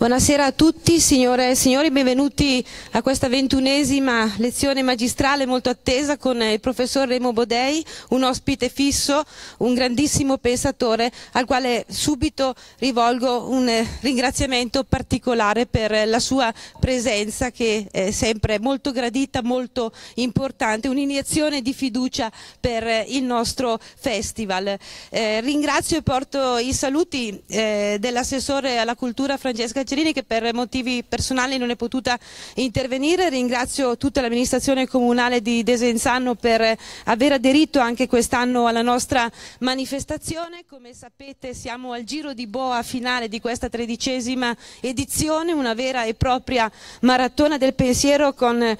Buonasera a tutti, signore e signori, benvenuti a questa ventunesima lezione magistrale molto attesa con il professor Remo Bodei, un ospite fisso, un grandissimo pensatore al quale subito rivolgo un ringraziamento particolare per la sua presenza che è sempre molto gradita, molto importante, un'iniezione di fiducia per il nostro festival. Eh, ringrazio e porto i saluti eh, dell'assessore alla cultura Francesca Marcellini che per motivi personali non è potuta intervenire. Ringrazio tutta l'amministrazione comunale di Desenzano per aver aderito anche quest'anno alla nostra manifestazione. Come sapete siamo al giro di boa finale di questa tredicesima edizione, una vera e propria maratona del pensiero con eh,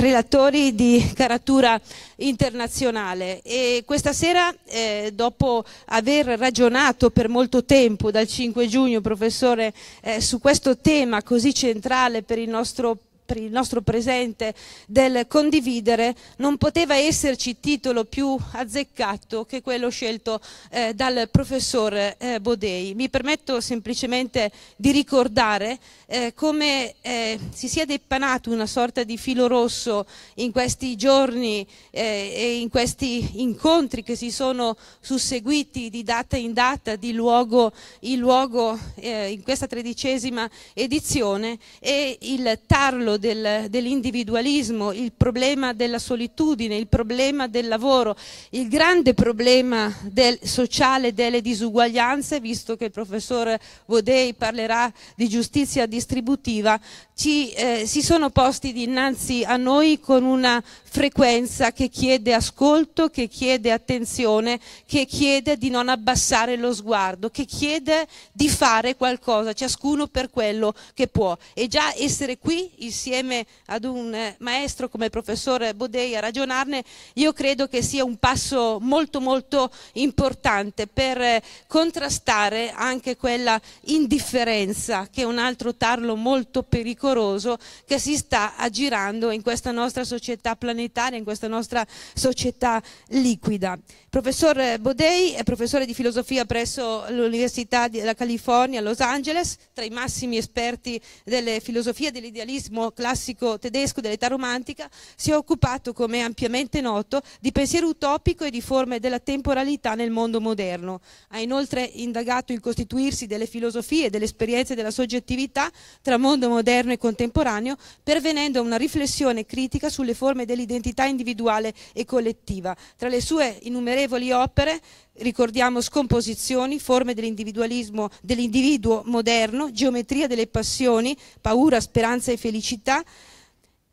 relatori di caratura internazionale. E questa sera, eh, dopo aver ragionato per molto tempo, dal 5 giugno, professore eh, su questo tema così centrale per il nostro per il nostro presente del condividere, non poteva esserci titolo più azzeccato che quello scelto eh, dal professor eh, Bodei. Mi permetto semplicemente di ricordare eh, come eh, si sia depanato una sorta di filo rosso in questi giorni eh, e in questi incontri che si sono susseguiti di data in data, di luogo in luogo, eh, in questa tredicesima edizione e il tarlo del, dell'individualismo, il problema della solitudine, il problema del lavoro, il grande problema del, sociale delle disuguaglianze, visto che il professor Vodei parlerà di giustizia distributiva, ci, eh, si sono posti dinanzi a noi con una frequenza che chiede ascolto, che chiede attenzione, che chiede di non abbassare lo sguardo, che chiede di fare qualcosa, ciascuno per quello che può. E già essere qui insieme ad un eh, maestro come il professor Bodei a ragionarne, io credo che sia un passo molto molto importante per eh, contrastare anche quella indifferenza che è un altro tarlo molto pericoloso che si sta aggirando in questa nostra società planetaria planetaria, in questa nostra società liquida. Il professor Bodei è professore di filosofia presso l'Università della California a Los Angeles, tra i massimi esperti delle filosofie dell'idealismo classico tedesco dell'età romantica, si è occupato, come ampiamente noto, di pensiero utopico e di forme della temporalità nel mondo moderno. Ha inoltre indagato il costituirsi delle filosofie e delle esperienze della soggettività tra mondo moderno e contemporaneo, pervenendo a una riflessione critica sulle forme dell'idealismo l'identità individuale e collettiva. Tra le sue innumerevoli opere ricordiamo scomposizioni, forme dell'individualismo, dell'individuo moderno, geometria delle passioni, paura, speranza e felicità,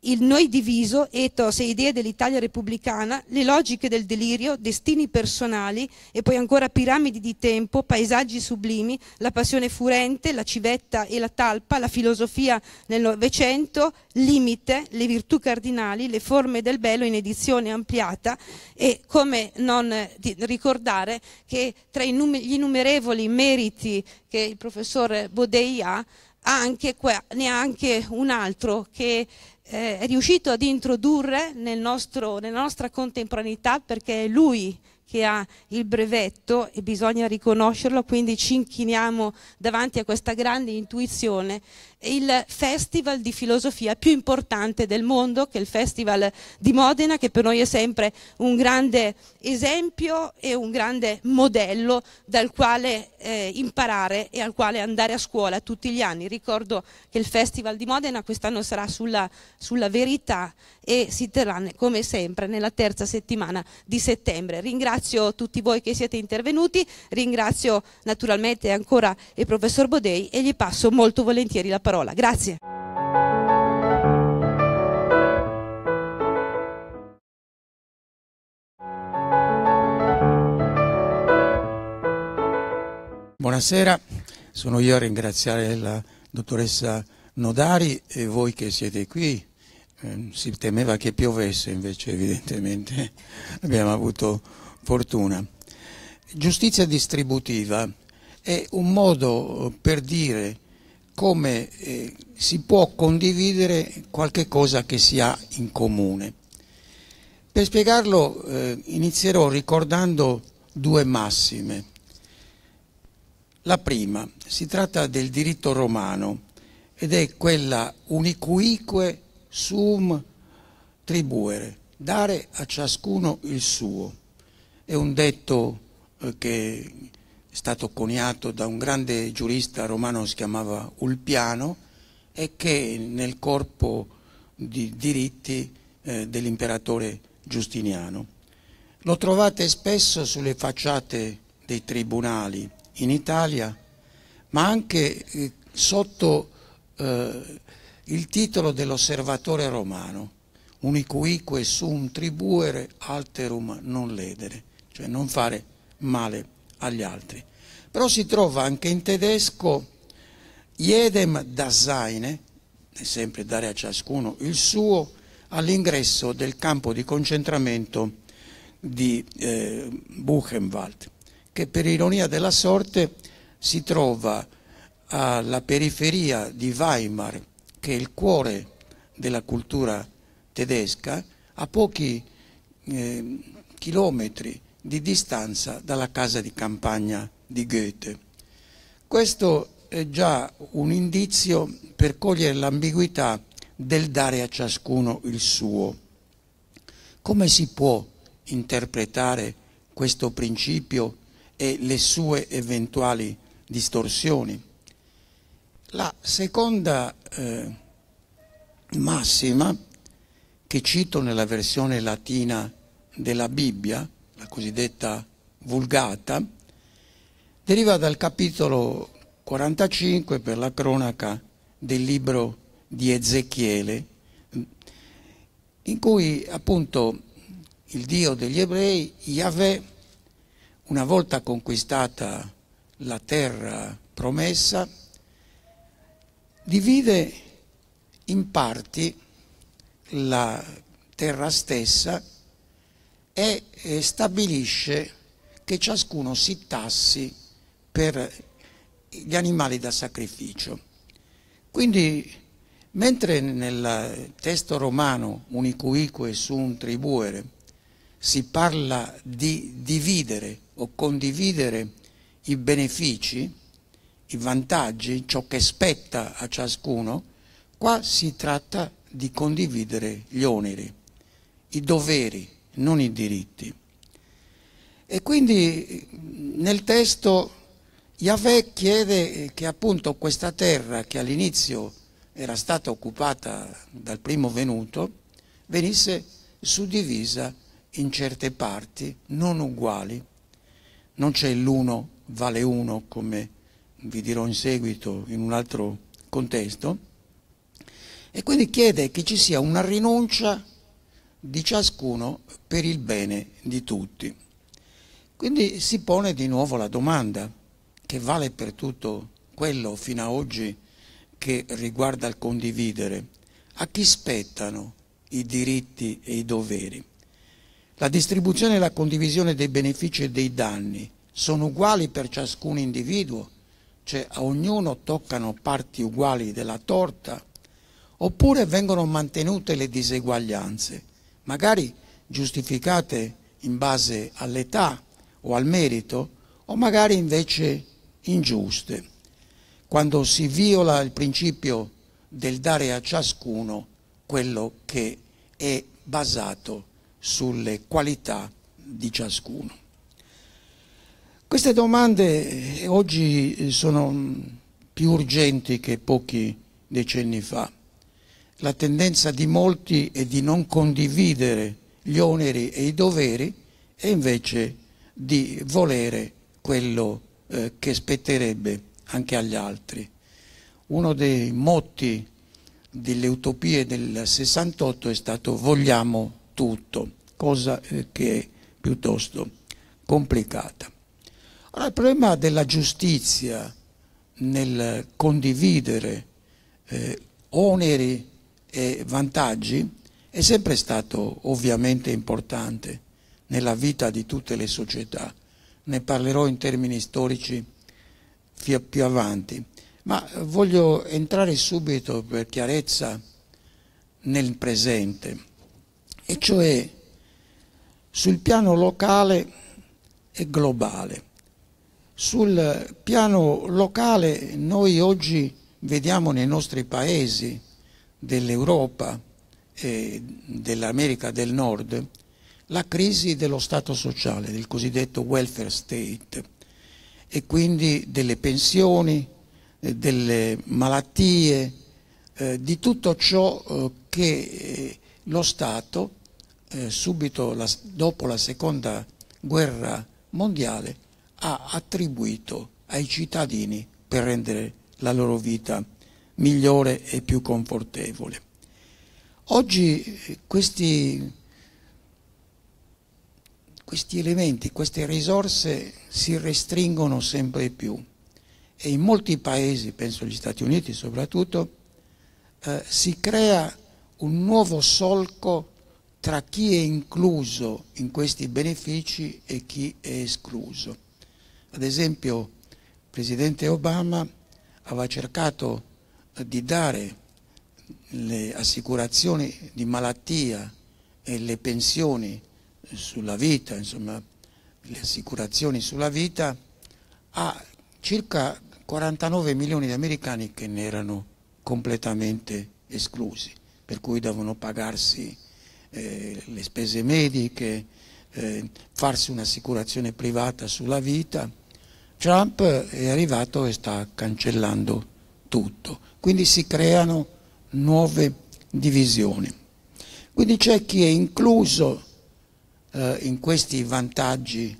il noi diviso, etos e idee dell'Italia repubblicana, le logiche del delirio, destini personali e poi ancora piramidi di tempo, paesaggi sublimi, la passione furente, la civetta e la talpa, la filosofia nel Novecento, limite, le virtù cardinali, le forme del bello in edizione ampliata e come non ricordare che tra gli innumerevoli meriti che il professor Bodei ha, anche, ne ha anche un altro che eh, è riuscito ad introdurre nel nostro, nella nostra contemporaneità perché è lui che ha il brevetto e bisogna riconoscerlo, quindi ci inchiniamo davanti a questa grande intuizione il festival di filosofia più importante del mondo, che è il Festival di Modena, che per noi è sempre un grande esempio e un grande modello dal quale eh, imparare e al quale andare a scuola tutti gli anni. Ricordo che il Festival di Modena quest'anno sarà sulla, sulla verità e si terrà come sempre nella terza settimana di settembre. Ringrazio tutti voi che siete intervenuti, ringrazio naturalmente ancora il professor Bodei e gli passo molto volentieri la parola parola. Grazie. Buonasera, sono io a ringraziare la dottoressa Nodari e voi che siete qui. Eh, si temeva che piovesse, invece evidentemente abbiamo avuto fortuna. Giustizia distributiva è un modo eh, per dire come eh, si può condividere qualche cosa che si ha in comune. Per spiegarlo eh, inizierò ricordando due massime. La prima, si tratta del diritto romano ed è quella unicuique sum tribuere, dare a ciascuno il suo. È un detto eh, che stato coniato da un grande giurista romano che si chiamava Ulpiano e che nel corpo di diritti eh, dell'imperatore Giustiniano. Lo trovate spesso sulle facciate dei tribunali in Italia, ma anche eh, sotto eh, il titolo dell'osservatore romano, unicuique sum tribuere alterum non ledere, cioè non fare male agli altri. Però si trova anche in tedesco Jedem Daseine, è sempre dare a ciascuno il suo, all'ingresso del campo di concentramento di eh, Buchenwald, che per ironia della sorte si trova alla periferia di Weimar, che è il cuore della cultura tedesca, a pochi eh, chilometri di distanza dalla casa di campagna di Goethe. Questo è già un indizio per cogliere l'ambiguità del dare a ciascuno il suo. Come si può interpretare questo principio e le sue eventuali distorsioni? La seconda eh, massima che cito nella versione latina della Bibbia la cosiddetta vulgata, deriva dal capitolo 45 per la cronaca del libro di Ezechiele, in cui appunto il Dio degli ebrei, Yahweh, una volta conquistata la terra promessa, divide in parti la terra stessa e eh, stabilisce che ciascuno si tassi per gli animali da sacrificio. Quindi, mentre nel testo romano unicuique sum tribuere si parla di dividere o condividere i benefici, i vantaggi, ciò che spetta a ciascuno, qua si tratta di condividere gli oneri, i doveri, non i diritti. E quindi nel testo Yahweh chiede che appunto questa terra che all'inizio era stata occupata dal primo venuto venisse suddivisa in certe parti non uguali. Non c'è l'uno vale uno come vi dirò in seguito in un altro contesto. E quindi chiede che ci sia una rinuncia di ciascuno per il bene di tutti. Quindi si pone di nuovo la domanda, che vale per tutto quello fino a oggi che riguarda il condividere, a chi spettano i diritti e i doveri? La distribuzione e la condivisione dei benefici e dei danni sono uguali per ciascun individuo, cioè a ognuno toccano parti uguali della torta, oppure vengono mantenute le diseguaglianze magari giustificate in base all'età o al merito, o magari invece ingiuste, quando si viola il principio del dare a ciascuno quello che è basato sulle qualità di ciascuno. Queste domande eh, oggi eh, sono mm, più urgenti che pochi decenni fa la tendenza di molti è di non condividere gli oneri e i doveri e invece di volere quello eh, che spetterebbe anche agli altri. Uno dei motti delle utopie del 68 è stato vogliamo tutto, cosa eh, che è piuttosto complicata. Allora, il problema della giustizia nel condividere eh, oneri e vantaggi è sempre stato ovviamente importante nella vita di tutte le società. Ne parlerò in termini storici più avanti, ma voglio entrare subito per chiarezza nel presente, e cioè sul piano locale e globale. Sul piano locale noi oggi vediamo nei nostri paesi dell'Europa e dell'America del Nord la crisi dello Stato sociale, del cosiddetto welfare state e quindi delle pensioni, eh, delle malattie, eh, di tutto ciò eh, che lo Stato subito dopo la seconda guerra mondiale ha attribuito ai cittadini per rendere la loro vita migliore e più confortevole. Oggi eh, questi, questi elementi, queste risorse si restringono sempre più e in molti paesi, penso agli Stati Uniti soprattutto, eh, si crea un nuovo solco tra chi è incluso in questi benefici e chi è escluso. Ad esempio il Presidente Obama aveva cercato di dare le assicurazioni di malattia e le pensioni sulla vita, insomma le assicurazioni sulla vita, a circa 49 milioni di americani che ne erano completamente esclusi, per cui devono pagarsi eh, le spese mediche, eh, farsi un'assicurazione privata sulla vita. Trump è arrivato e sta cancellando tutto quindi si creano nuove divisioni. Quindi c'è chi è incluso eh, in questi vantaggi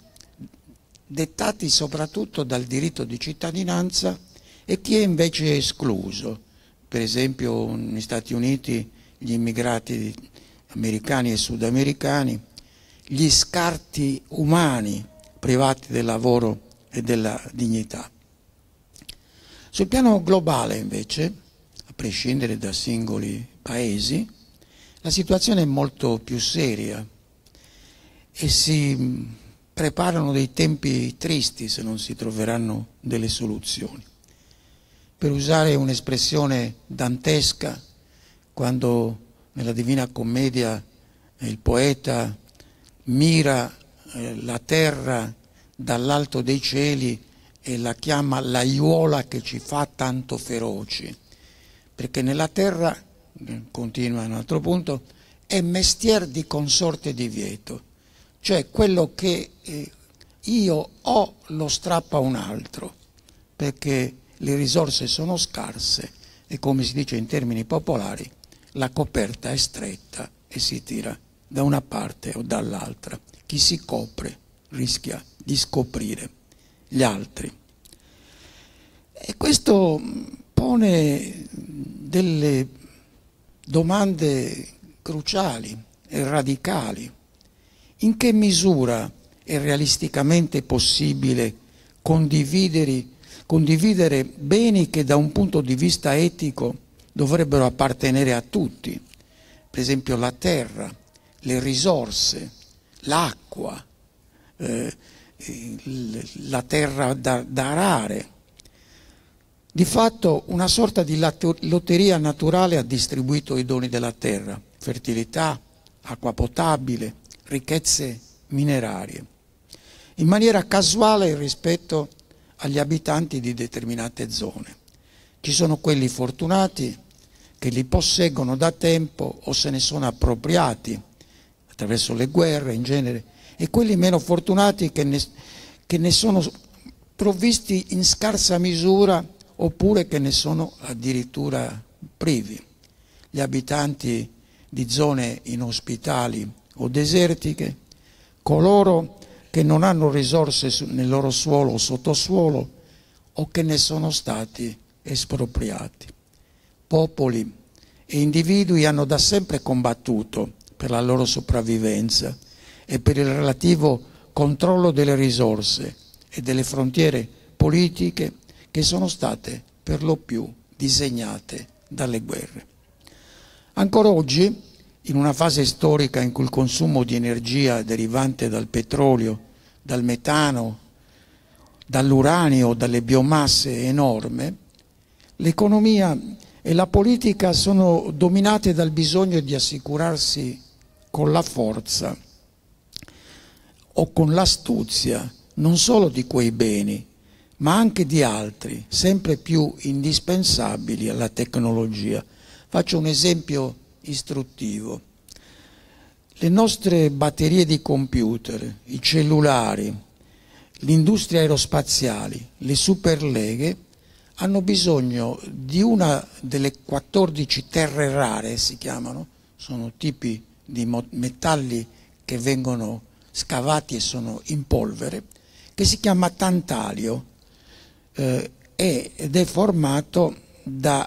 dettati soprattutto dal diritto di cittadinanza e chi è invece escluso. Per esempio negli Stati Uniti gli immigrati americani e sudamericani, gli scarti umani privati del lavoro e della dignità. Sul piano globale invece, a prescindere da singoli paesi, la situazione è molto più seria e si mm, preparano dei tempi tristi se non si troveranno delle soluzioni. Per usare un'espressione dantesca, quando nella Divina Commedia il poeta mira eh, la terra dall'alto dei cieli e la chiama l'aiuola che ci fa tanto feroci, perché nella terra, continua un altro punto, è mestier di consorte di vieto, cioè quello che eh, io ho lo strappa un altro, perché le risorse sono scarse e come si dice in termini popolari, la coperta è stretta e si tira da una parte o dall'altra. Chi si copre rischia di scoprire gli altri. E questo pone delle domande cruciali e radicali. In che misura è realisticamente possibile condividere, condividere beni che da un punto di vista etico dovrebbero appartenere a tutti, per esempio la terra, le risorse, l'acqua, eh, la terra da, da arare. Di fatto una sorta di lotteria naturale ha distribuito i doni della terra, fertilità, acqua potabile, ricchezze minerarie, in maniera casuale rispetto agli abitanti di determinate zone. Ci sono quelli fortunati che li posseggono da tempo o se ne sono appropriati attraverso le guerre in genere e quelli meno fortunati che ne, che ne sono provvisti in scarsa misura oppure che ne sono addirittura privi. Gli abitanti di zone inospitali o desertiche, coloro che non hanno risorse nel loro suolo o sottosuolo o che ne sono stati espropriati. Popoli e individui hanno da sempre combattuto per la loro sopravvivenza e per il relativo controllo delle risorse e delle frontiere politiche che sono state per lo più disegnate dalle guerre. Ancora oggi, in una fase storica in cui il consumo di energia derivante dal petrolio, dal metano, dall'uranio, dalle biomasse è enorme, l'economia e la politica sono dominate dal bisogno di assicurarsi con la forza o con l'astuzia non solo di quei beni, ma anche di altri, sempre più indispensabili alla tecnologia. Faccio un esempio istruttivo. Le nostre batterie di computer, i cellulari, l'industria aerospaziale, le superleghe, hanno bisogno di una delle 14 terre rare, si chiamano, sono tipi di metalli che vengono scavati e sono in polvere, che si chiama Tantalio eh, ed è formato da,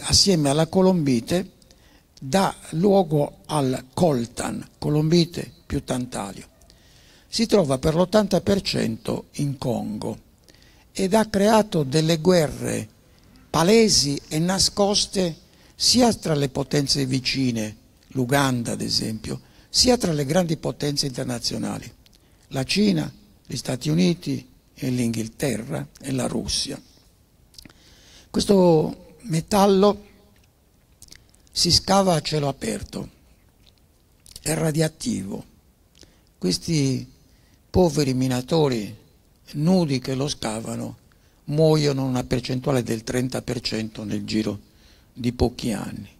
assieme alla Colombite dà luogo al coltan, colombite più tantalio. Si trova per l'80% in Congo ed ha creato delle guerre palesi e nascoste sia tra le potenze vicine, l'Uganda ad esempio, sia tra le grandi potenze internazionali, la Cina, gli Stati Uniti l'Inghilterra e la Russia. Questo metallo si scava a cielo aperto, è radioattivo. Questi poveri minatori nudi che lo scavano muoiono una percentuale del 30% nel giro di pochi anni.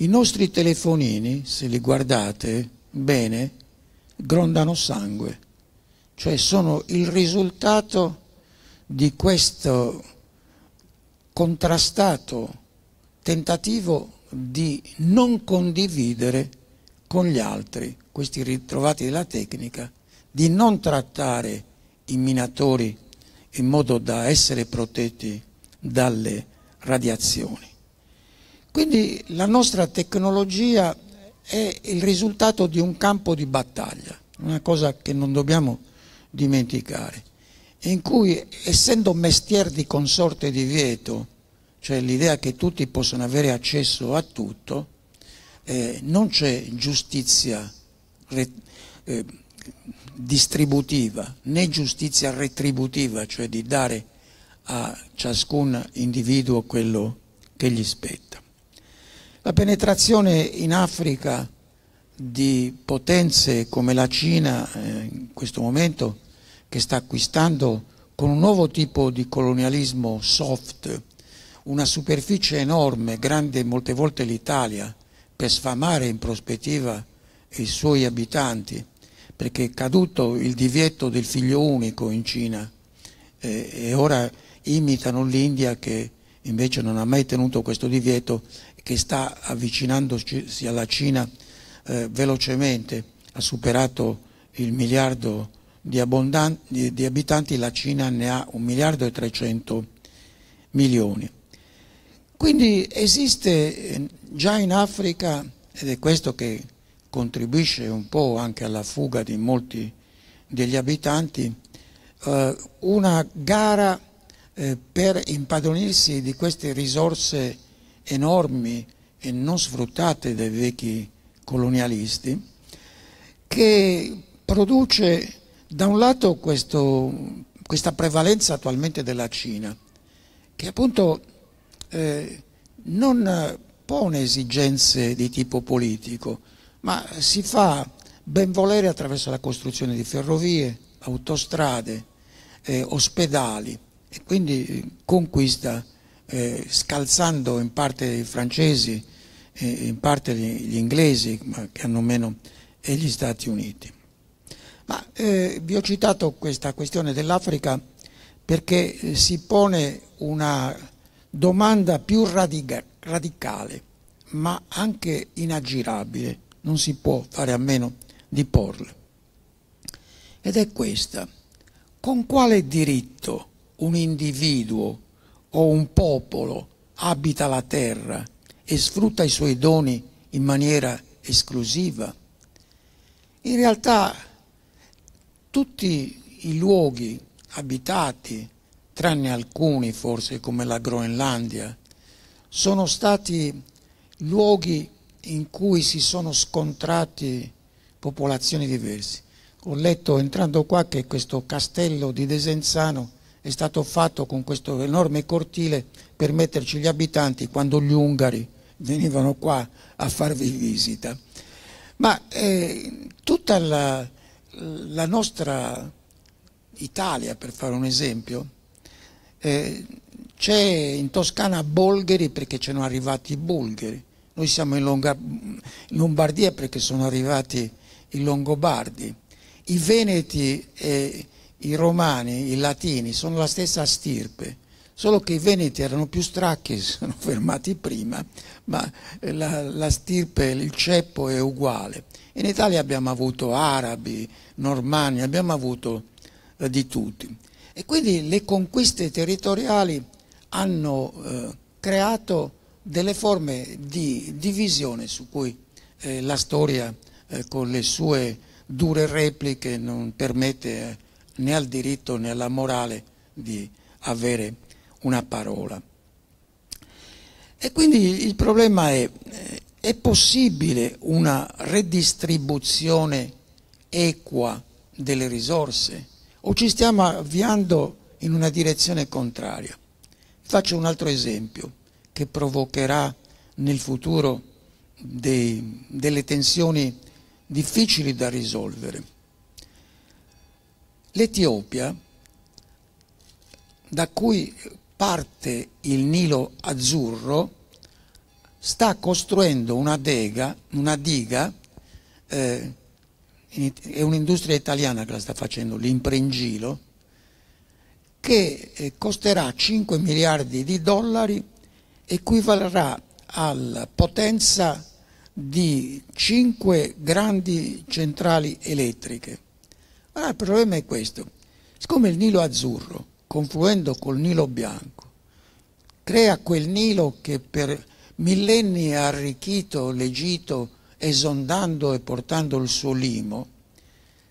I nostri telefonini, se li guardate bene, grondano sangue, cioè sono il risultato di questo contrastato tentativo di non condividere con gli altri, questi ritrovati della tecnica, di non trattare i minatori in modo da essere protetti dalle radiazioni. Quindi la nostra tecnologia è il risultato di un campo di battaglia, una cosa che non dobbiamo dimenticare, in cui essendo mestier di consorte di vieto, cioè l'idea che tutti possono avere accesso a tutto, eh, non c'è giustizia eh, distributiva né giustizia retributiva, cioè di dare a ciascun individuo quello che gli spetta. La penetrazione in Africa di potenze come la Cina eh, in questo momento che sta acquistando con un nuovo tipo di colonialismo soft una superficie enorme, grande molte volte l'Italia, per sfamare in prospettiva i suoi abitanti, perché è caduto il divieto del figlio unico in Cina eh, e ora imitano l'India che invece non ha mai tenuto questo divieto che sta avvicinandosi alla Cina eh, velocemente, ha superato il miliardo di, di, di abitanti, la Cina ne ha un miliardo e 300 milioni. Quindi esiste eh, già in Africa, ed è questo che contribuisce un po' anche alla fuga di molti degli abitanti, eh, una gara eh, per impadronirsi di queste risorse enormi e non sfruttate dai vecchi colonialisti, che produce da un lato questo, questa prevalenza attualmente della Cina, che appunto eh, non pone esigenze di tipo politico, ma si fa benvolere attraverso la costruzione di ferrovie, autostrade, eh, ospedali e quindi eh, conquista eh, scalzando in parte i francesi e in parte gli, inglesi, ma che hanno meno, e gli Stati Uniti. Ma eh, vi ho citato questa questione dell'Africa perché eh, si pone una domanda più radica, radicale, ma anche inaggirabile, non si può fare a meno di porla. Ed è questa, con quale diritto un individuo o un popolo abita la terra e sfrutta i suoi doni in maniera esclusiva? In realtà tutti i luoghi abitati, tranne alcuni forse come la Groenlandia, sono stati luoghi in cui si sono scontrati popolazioni diverse. Ho letto entrando qua che questo castello di Desenzano è stato fatto con questo enorme cortile per metterci gli abitanti quando gli ungari venivano qua a farvi visita. Ma eh, tutta la, la, nostra Italia, per fare un esempio, eh, c'è in Toscana Bolgheri perché ce sono arrivati i bulgari, noi siamo in, Longa, in Lombardia perché sono arrivati i Longobardi, i Veneti... Eh, i romani, i latini sono la stessa stirpe, solo che i veneti erano più stracchi, si sono fermati prima, ma la, la stirpe, il ceppo è uguale. In Italia abbiamo avuto arabi, normanni, abbiamo avuto eh, di tutti. E quindi le conquiste territoriali hanno eh, creato delle forme di divisione su cui eh, la storia eh, con le sue dure repliche non permette eh, né al diritto né alla morale di avere una parola. E quindi il problema è, è possibile una redistribuzione equa delle risorse o ci stiamo avviando in una direzione contraria? Faccio un altro esempio che provocherà nel futuro dei, delle tensioni difficili da risolvere. L'Etiopia, da cui parte il Nilo azzurro, sta costruendo una, dega, una diga, eh, è un'industria italiana che la sta facendo, l'imprengilo, che eh, costerà 5 miliardi di dollari, equivalrà alla potenza di 5 grandi centrali elettriche. Allora ah, il problema è questo, siccome il Nilo azzurro, confluendo col Nilo bianco, crea quel Nilo che per millenni ha arricchito l'Egitto esondando e portando il suo limo,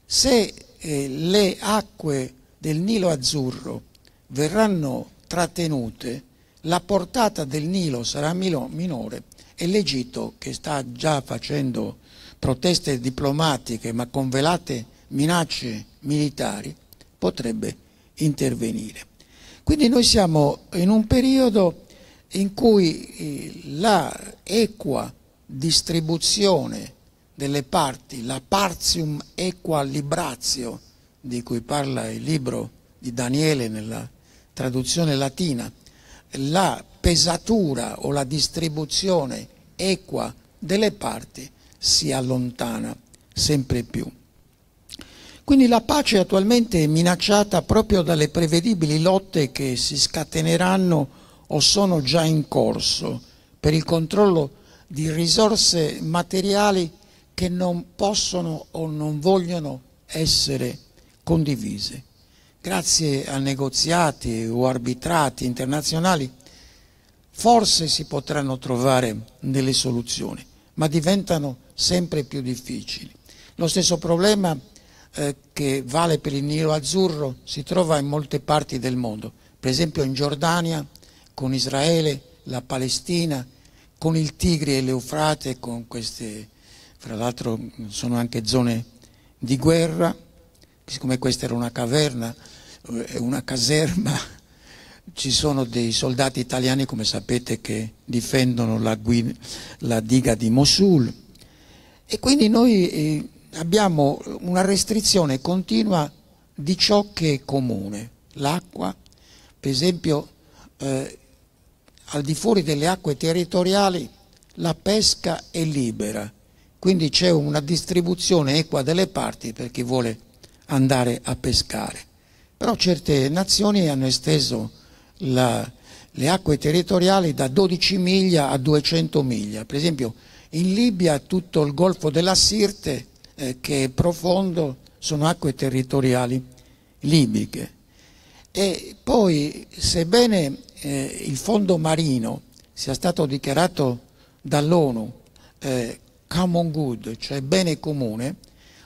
se eh, le acque del Nilo azzurro verranno trattenute, la portata del Nilo sarà minore e l'Egitto, che sta già facendo proteste diplomatiche ma con velate minacce militari, potrebbe intervenire. Quindi noi siamo in un periodo in cui eh, la equa distribuzione delle parti, la partium equa libratio, di cui parla il libro di Daniele nella traduzione latina, la pesatura o la distribuzione equa delle parti si allontana sempre più. Quindi la pace attualmente è minacciata proprio dalle prevedibili lotte che si scateneranno o sono già in corso per il controllo di risorse materiali che non possono o non vogliono essere condivise. Grazie a negoziati o arbitrati internazionali forse si potranno trovare delle soluzioni, ma diventano sempre più difficili. Lo stesso problema eh, che vale per il Nilo azzurro si trova in molte parti del mondo, per esempio in Giordania, con Israele, la Palestina, con il Tigri e l'Eufrate, con queste, fra l'altro sono anche zone di guerra, siccome questa era una caverna, eh, una caserma, ci sono dei soldati italiani, come sapete, che difendono la, la diga di Mosul. E quindi noi eh, abbiamo una restrizione continua di ciò che è comune, l'acqua, per esempio eh, al di fuori delle acque territoriali la pesca è libera, quindi c'è una distribuzione equa delle parti per chi vuole andare a pescare. Però certe nazioni hanno esteso la, le acque territoriali da 12 miglia a 200 miglia. Per esempio in Libia tutto il golfo della Sirte eh, che è profondo sono acque territoriali libiche. E poi, sebbene eh, il fondo marino sia stato dichiarato dall'ONU eh, common good, cioè bene comune,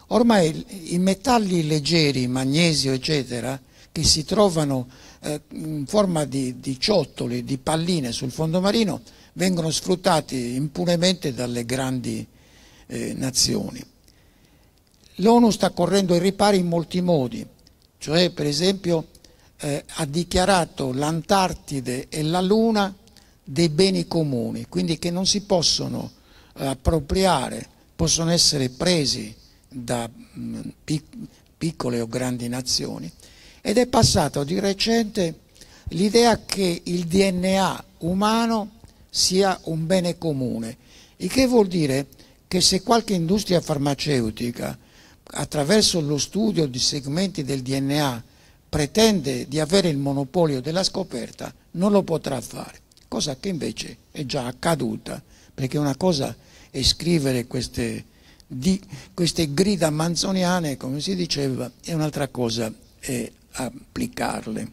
ormai i metalli leggeri, magnesio eccetera, che si trovano eh, in forma di, di, ciottoli, di palline sul fondo marino, vengono sfruttati impunemente dalle grandi eh, nazioni. L'ONU sta correndo ai ripari in molti modi, cioè per esempio eh, ha dichiarato l'Antartide e la Luna dei beni comuni, quindi che non si possono eh, appropriare, possono essere presi da mh, mm, pic piccole o grandi nazioni. Ed è passato di recente l'idea che il DNA umano sia un bene comune, il che vuol dire che se qualche industria farmaceutica attraverso lo studio di segmenti del DNA pretende di avere il monopolio della scoperta, non lo potrà fare, cosa che invece è già accaduta, perché una cosa è scrivere queste, di, queste grida manzoniane, come si diceva, e un'altra cosa è applicarle.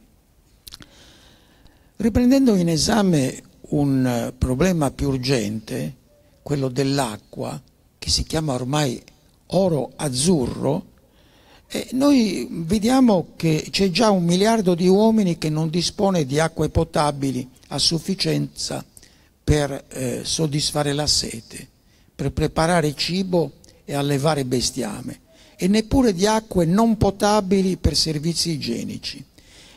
Riprendendo in esame un problema più urgente, quello dell'acqua, che si chiama ormai oro azzurro, eh, noi vediamo che c'è già un miliardo di uomini che non dispone di acque potabili a sufficienza per eh, soddisfare la sete, per preparare cibo e allevare bestiame, e neppure di acque non potabili per servizi igienici.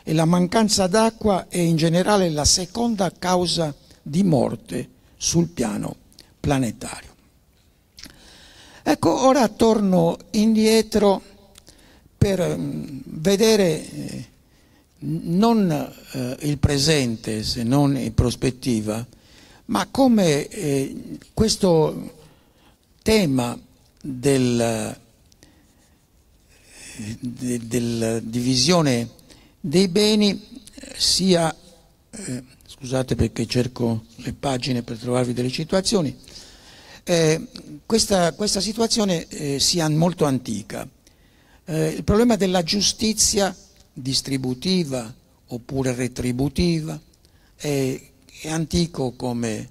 E la mancanza d'acqua è in generale la seconda causa di morte sul piano planetario. Ecco, ora torno indietro per mm, vedere eh, non eh, il presente se non in prospettiva, ma come eh, questo tema della eh, de, del divisione dei beni sia, eh, scusate perché cerco le pagine per trovarvi delle situazioni, eh, questa, questa, situazione eh, sia molto antica. Eh, il problema della giustizia distributiva oppure retributiva è, è antico come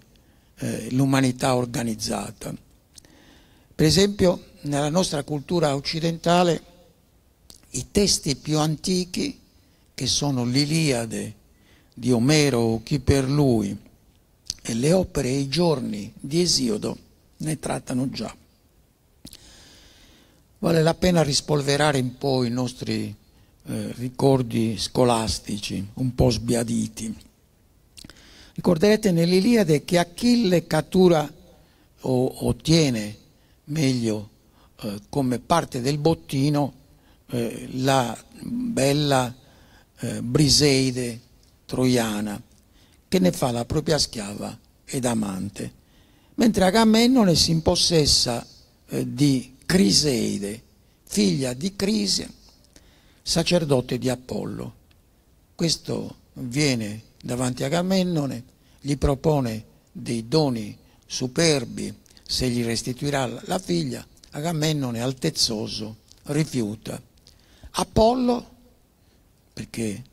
eh, l'umanità organizzata. Per esempio, nella nostra cultura occidentale i testi più antichi, che sono l'Iliade di Omero o chi per lui, e le opere e i giorni di Esiodo, ne trattano già. Vale la pena rispolverare un po' i nostri eh, ricordi scolastici, un po' sbiaditi. Ricorderete nell'Iliade che Achille cattura o ottiene, meglio, eh, come parte del bottino, eh, la bella eh, Briseide troiana, che ne fa la propria schiava ed amante mentre Agamennone si impossessa eh, di Criseide, figlia di Crise, sacerdote di Apollo. Questo viene davanti a Agamennone, gli propone dei doni superbi se gli restituirà la figlia, Agamennone altezzoso rifiuta. Apollo, perché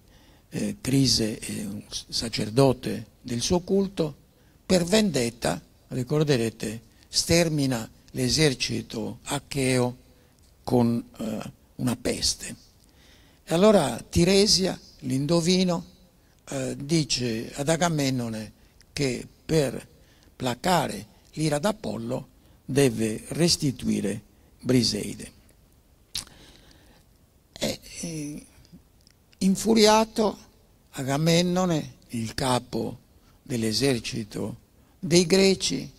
eh, Crise è un sacerdote del suo culto, per vendetta ricorderete, stermina l'esercito acheo con eh, una peste. E allora Tiresia, l'indovino, eh, dice ad Agamennone che per placare l'ira d'Apollo deve restituire Briseide. E, eh, infuriato, Agamennone, il capo dell'esercito dei greci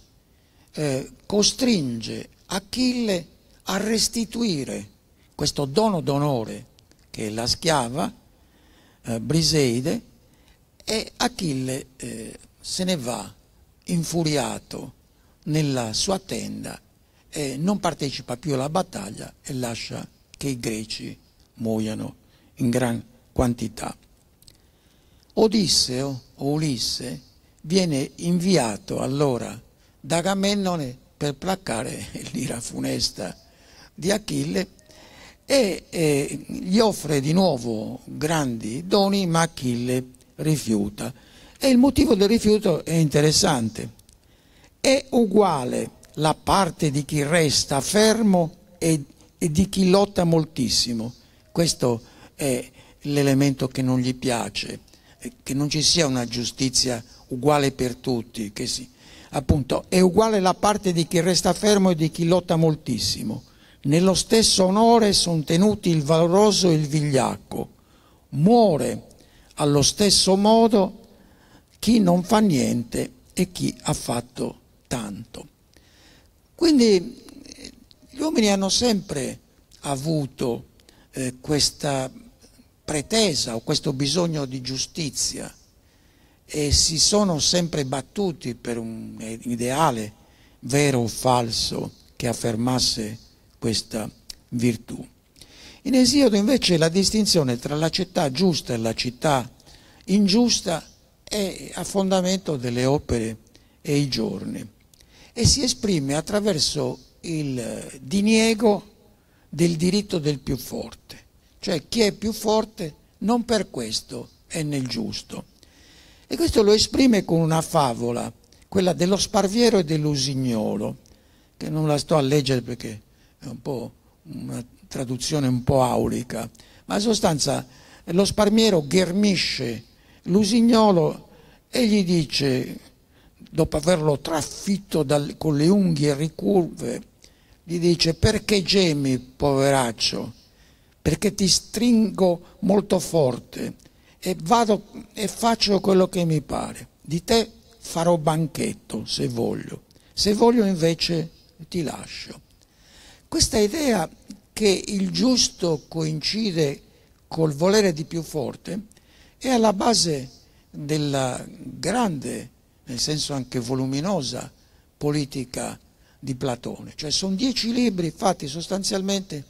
eh, costringe Achille a restituire questo dono d'onore che è la schiava eh, Briseide e Achille eh, se ne va infuriato nella sua tenda e non partecipa più alla battaglia e lascia che i greci muoiano in gran quantità. Odisseo o Ulisse viene inviato allora da Agamennone per placare l'ira funesta di Achille e eh, gli offre di nuovo grandi doni ma Achille rifiuta e il motivo del rifiuto è interessante è uguale la parte di chi resta fermo e, e di chi lotta moltissimo questo è l'elemento che non gli piace che non ci sia una giustizia uguale per tutti, che sì, appunto è uguale la parte di chi resta fermo e di chi lotta moltissimo. Nello stesso onore sono tenuti il valoroso e il vigliacco. Muore allo stesso modo chi non fa niente e chi ha fatto tanto. Quindi gli uomini hanno sempre avuto eh, questa pretesa o questo bisogno di giustizia e si sono sempre battuti per un ideale vero o falso che affermasse questa virtù. In Esiodo invece la distinzione tra la città giusta e la città ingiusta è a fondamento delle opere e i giorni e si esprime attraverso il diniego del diritto del più forte, cioè chi è più forte non per questo è nel giusto. E questo lo esprime con una favola, quella dello Sparviero e dell'Usignolo, che non la sto a leggere perché è un po' una traduzione un po' aulica, ma in sostanza lo Sparviero ghermisce l'Usignolo e gli dice, dopo averlo traffitto dal, con le unghie ricurve, gli dice perché gemi, poveraccio, perché ti stringo molto forte e vado e faccio quello che mi pare. Di te farò banchetto se voglio, se voglio invece ti lascio. Questa idea che il giusto coincide col volere di più forte è alla base della grande, nel senso anche voluminosa, politica di Platone. Cioè sono dieci libri fatti sostanzialmente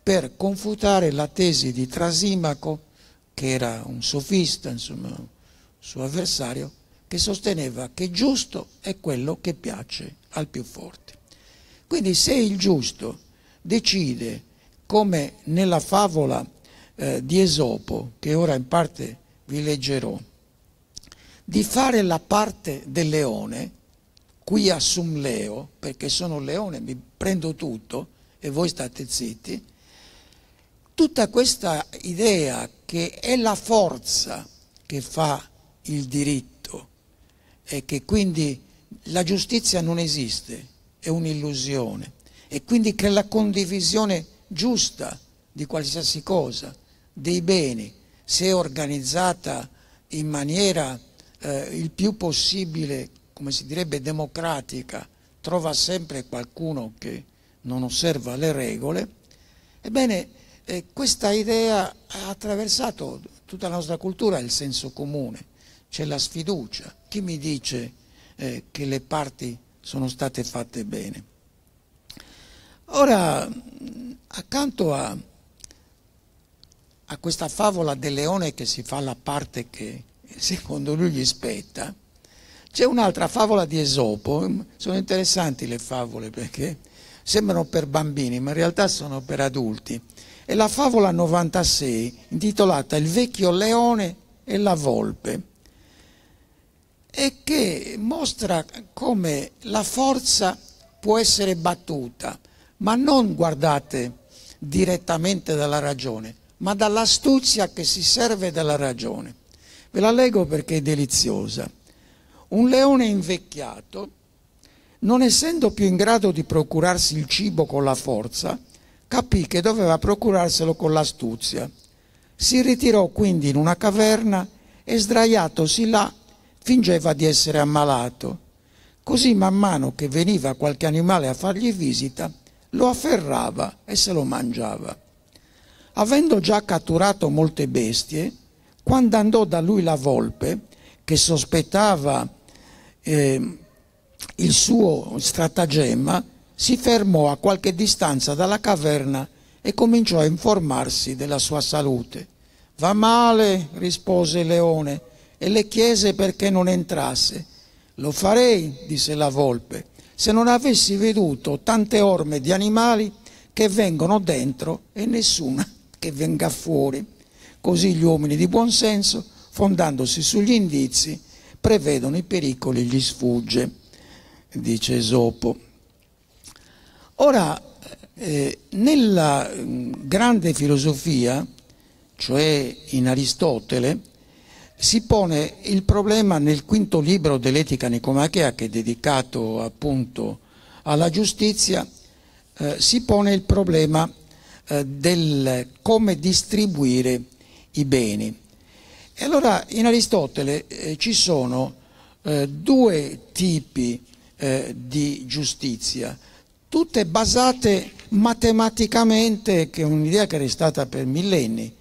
per confutare la tesi di Trasimaco che era un sofista, insomma, suo avversario, che sosteneva che giusto è quello che piace al più forte. Quindi se il giusto decide, come nella favola eh, di Esopo, che ora in parte vi leggerò, di fare la parte del leone, qui assum leo, perché sono leone, mi prendo tutto e voi state zitti, tutta questa idea che è la forza che fa il diritto e che quindi la giustizia non esiste, è un'illusione e quindi che la condivisione giusta di qualsiasi cosa, dei beni, se organizzata in maniera eh, il più possibile, come si direbbe, democratica, trova sempre qualcuno che non osserva le regole, ebbene eh, questa idea ha attraversato tutta la nostra cultura, il senso comune, c'è la sfiducia. Chi mi dice eh, che le parti sono state fatte bene? Ora, accanto a, a questa favola del leone che si fa la parte che secondo lui gli spetta, c'è un'altra favola di Esopo, mm, sono interessanti le favole perché sembrano per bambini ma in realtà sono per adulti. È la favola 96 intitolata Il vecchio leone e la volpe e che mostra come la forza può essere battuta, ma non guardate direttamente dalla ragione, ma dall'astuzia che si serve della ragione. Ve la leggo perché è deliziosa. Un leone invecchiato, non essendo più in grado di procurarsi il cibo con la forza, capì che doveva procurarselo con l'astuzia. Si ritirò quindi in una caverna e sdraiatosi là fingeva di essere ammalato. Così man mano che veniva qualche animale a fargli visita, lo afferrava e se lo mangiava. Avendo già catturato molte bestie, quando andò da lui la volpe, che sospettava eh, il suo stratagemma, si fermò a qualche distanza dalla caverna e cominciò a informarsi della sua salute. Va male, rispose il leone, e le chiese perché non entrasse. Lo farei, disse la volpe, se non avessi veduto tante orme di animali che vengono dentro e nessuna che venga fuori. Così gli uomini di buonsenso, fondandosi sugli indizi, prevedono i pericoli e gli sfugge, dice Esopo. Ora, eh, nella mm, grande filosofia, cioè in Aristotele, si pone il problema nel quinto libro dell'Etica Nicomachea, che è dedicato appunto alla giustizia, eh, si pone il problema eh, del come distribuire i beni. E allora in Aristotele eh, ci sono eh, due tipi eh, di giustizia tutte basate matematicamente, che è un'idea che è restata per millenni,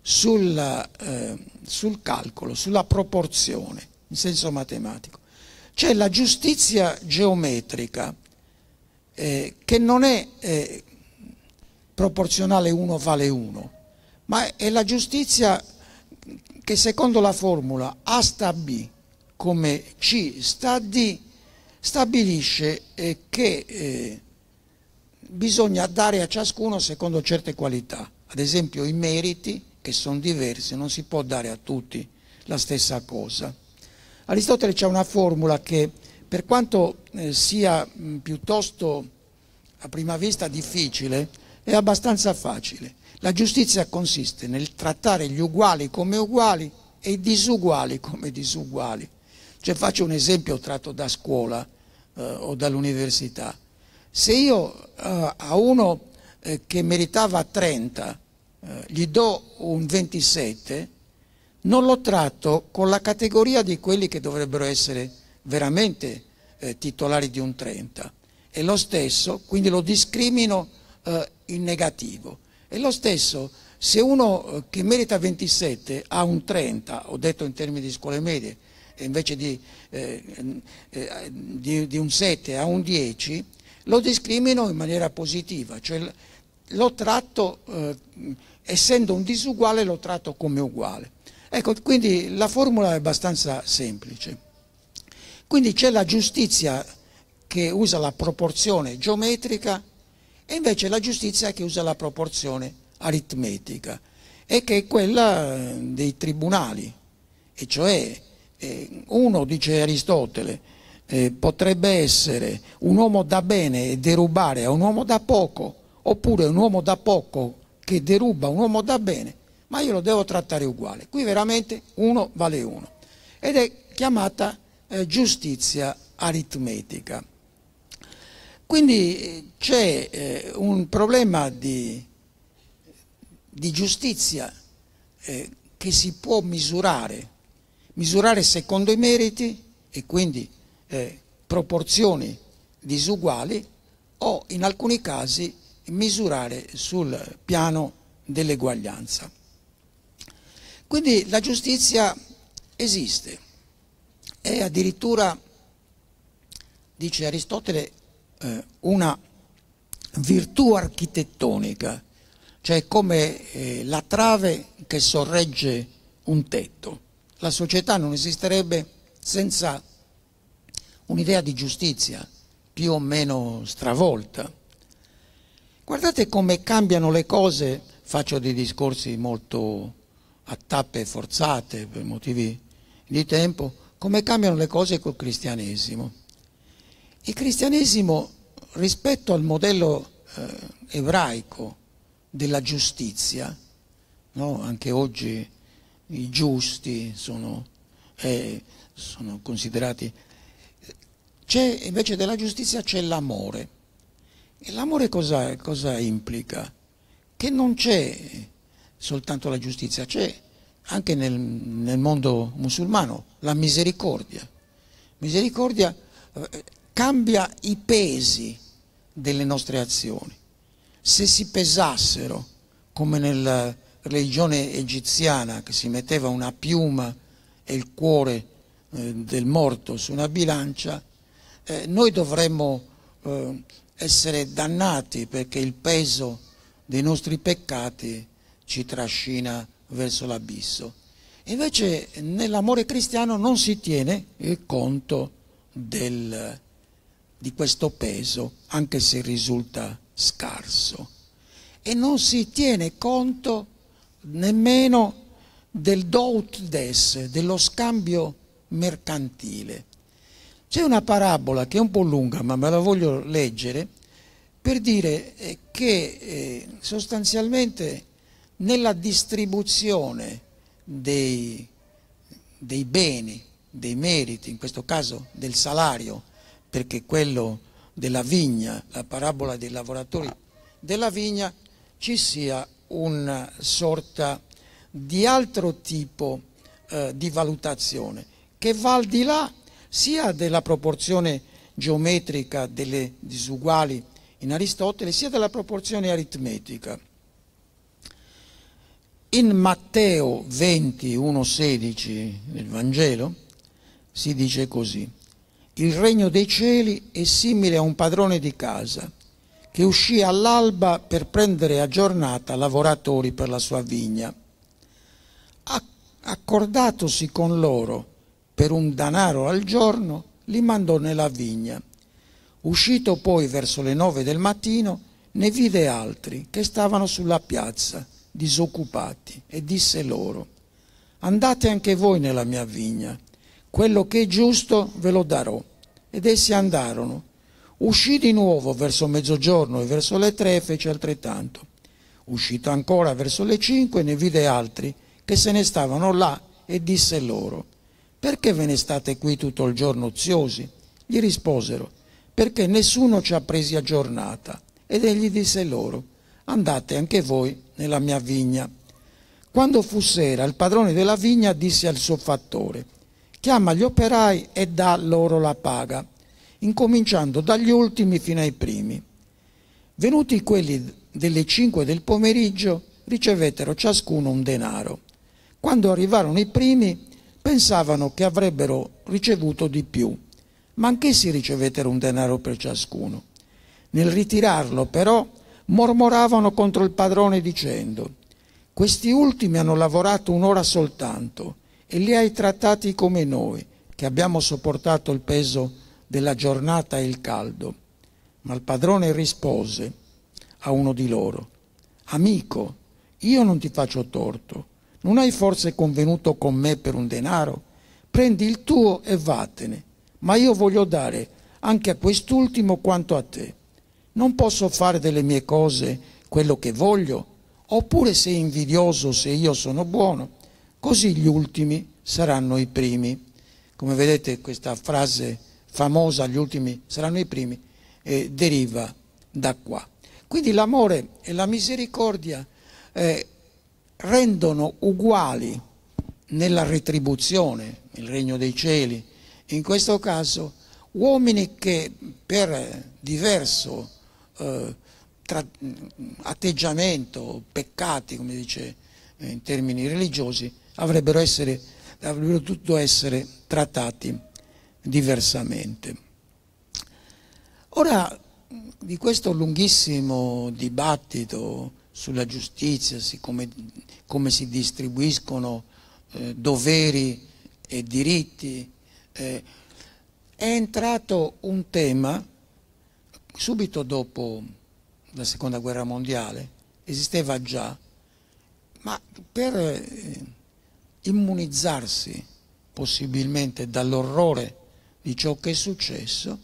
sul, eh, sul calcolo, sulla proporzione, in senso matematico. C'è la giustizia geometrica eh, che non è eh, proporzionale 1 vale 1, ma è la giustizia che secondo la formula A sta B come C sta D stabilisce eh, che eh, bisogna dare a ciascuno secondo certe qualità, ad esempio i meriti che sono diversi, non si può dare a tutti la stessa cosa. Aristotele c'è una formula che per quanto eh, sia piuttosto a prima vista difficile, è abbastanza facile. La giustizia consiste nel trattare gli uguali come uguali e i disuguali come disuguali. Cioè, faccio un esempio tratto da scuola eh, o dall'università. Se io eh, a uno eh, che meritava 30 eh, gli do un 27, non lo tratto con la categoria di quelli che dovrebbero essere veramente eh, titolari di un 30. E lo stesso, quindi lo discrimino eh, in negativo. E lo stesso, se uno eh, che merita 27 ha un 30, ho detto in termini di scuole medie, invece di, eh, eh, di, di, un 7 ha un 10, lo discrimino in maniera positiva, cioè lo tratto, eh, essendo un disuguale, lo tratto come uguale. Ecco, quindi la formula è abbastanza semplice. Quindi c'è la giustizia che usa la proporzione geometrica e invece la giustizia che usa la proporzione aritmetica e che è quella eh, dei tribunali, e cioè eh, uno, dice Aristotele, eh, potrebbe essere un uomo da bene e derubare a un uomo da poco, oppure un uomo da poco che deruba un uomo da bene, ma io lo devo trattare uguale. Qui veramente uno vale uno. Ed è chiamata eh, giustizia aritmetica. Quindi eh, c'è eh, un problema di, di giustizia eh, che si può misurare, misurare secondo i meriti e quindi eh, proporzioni disuguali o in alcuni casi misurare sul piano dell'eguaglianza. Quindi la giustizia esiste, è addirittura, dice Aristotele, eh, una virtù architettonica, cioè come eh, la trave che sorregge un tetto. La società non esisterebbe senza un'idea di giustizia più o meno stravolta. Guardate come cambiano le cose, faccio dei discorsi molto a tappe forzate per motivi di tempo, come cambiano le cose col cristianesimo. Il cristianesimo rispetto al modello eh, ebraico della giustizia, no? anche oggi i giusti sono, eh, sono considerati c'è, invece della giustizia c'è l'amore. E l'amore cosa, cosa implica? Che non c'è soltanto la giustizia, c'è anche nel, nel mondo musulmano la misericordia. Misericordia eh, cambia i pesi delle nostre azioni. Se si pesassero, come nella religione egiziana, che si metteva una piuma e il cuore eh, del morto su una bilancia, eh, noi dovremmo eh, essere dannati perché il peso dei nostri peccati ci trascina verso l'abisso. Invece nell'amore cristiano non si tiene il conto del, di questo peso, anche se risulta scarso. E non si tiene conto nemmeno del do des, dello scambio mercantile. C'è una parabola che è un po' lunga, ma me la voglio leggere, per dire eh, che eh, sostanzialmente nella distribuzione dei, dei beni, dei meriti, in questo caso del salario, perché quello della vigna, la parabola dei lavoratori della vigna, ci sia una sorta di altro tipo eh, di valutazione che va al di là sia della proporzione geometrica delle disuguali in Aristotele, sia della proporzione aritmetica. In Matteo 20, 1,16 nel Vangelo si dice così, il regno dei cieli è simile a un padrone di casa che uscì all'alba per prendere a giornata lavoratori per la sua vigna. Accordatosi con loro per un danaro al giorno, li mandò nella vigna. Uscito poi verso le nove del mattino, ne vide altri che stavano sulla piazza, disoccupati, e disse loro, andate anche voi nella mia vigna, quello che è giusto ve lo darò. Ed essi andarono. Uscì di nuovo verso mezzogiorno e verso le tre fece altrettanto. Uscito ancora verso le cinque ne vide altri che se ne stavano là e disse loro, perché ve ne state qui tutto il giorno oziosi? Gli risposero, perché nessuno ci ha presi a giornata. Ed egli disse loro, andate anche voi nella mia vigna. Quando fu sera, il padrone della vigna disse al suo fattore, chiama gli operai e dà loro la paga, incominciando dagli ultimi fino ai primi. Venuti quelli delle cinque del pomeriggio, ricevettero ciascuno un denaro. Quando arrivarono i primi, pensavano che avrebbero ricevuto di più, ma anch'essi ricevettero un denaro per ciascuno. Nel ritirarlo però mormoravano contro il padrone dicendo questi ultimi hanno lavorato un'ora soltanto e li hai trattati come noi, che abbiamo sopportato il peso della giornata e il caldo. Ma il padrone rispose a uno di loro, Amico, io non ti faccio torto, non hai forse convenuto con me per un denaro? Prendi il tuo e vattene, ma io voglio dare anche a quest'ultimo quanto a te. Non posso fare delle mie cose quello che voglio, oppure sei invidioso se io sono buono, così gli ultimi saranno i primi. Come vedete questa frase famosa, gli ultimi saranno i primi, eh, deriva da qua. Quindi l'amore e la misericordia eh, rendono uguali nella retribuzione, il regno dei cieli, in questo caso uomini che per diverso eh, atteggiamento, peccati, come dice eh, in termini religiosi, avrebbero, essere, avrebbero dovuto essere trattati diversamente. Ora, di questo lunghissimo dibattito sulla giustizia, su come, si distribuiscono eh, doveri e diritti. Eh, è entrato un tema subito dopo la seconda guerra mondiale, esisteva già, ma per eh, immunizzarsi possibilmente dall'orrore di ciò che è successo,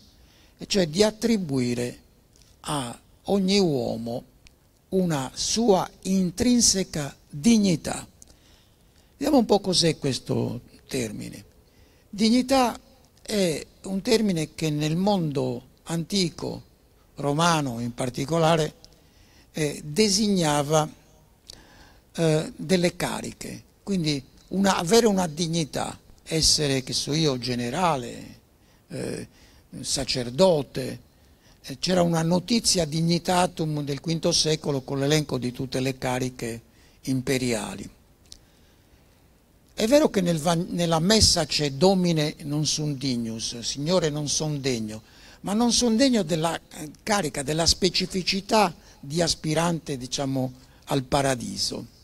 cioè di attribuire a ogni uomo una sua intrinseca dignità. Vediamo un po' cos'è questo termine. Dignità è un termine che nel mondo antico, romano in particolare, eh, designava eh, delle cariche, quindi una, avere una dignità, essere, che so io, generale, eh, sacerdote, c'era una notizia dignitatum del V secolo con l'elenco di tutte le cariche imperiali. È vero che nel, nella messa c'è domine non sun dignus, signore non son degno, ma non son degno della eh, carica, della specificità di aspirante diciamo, al paradiso.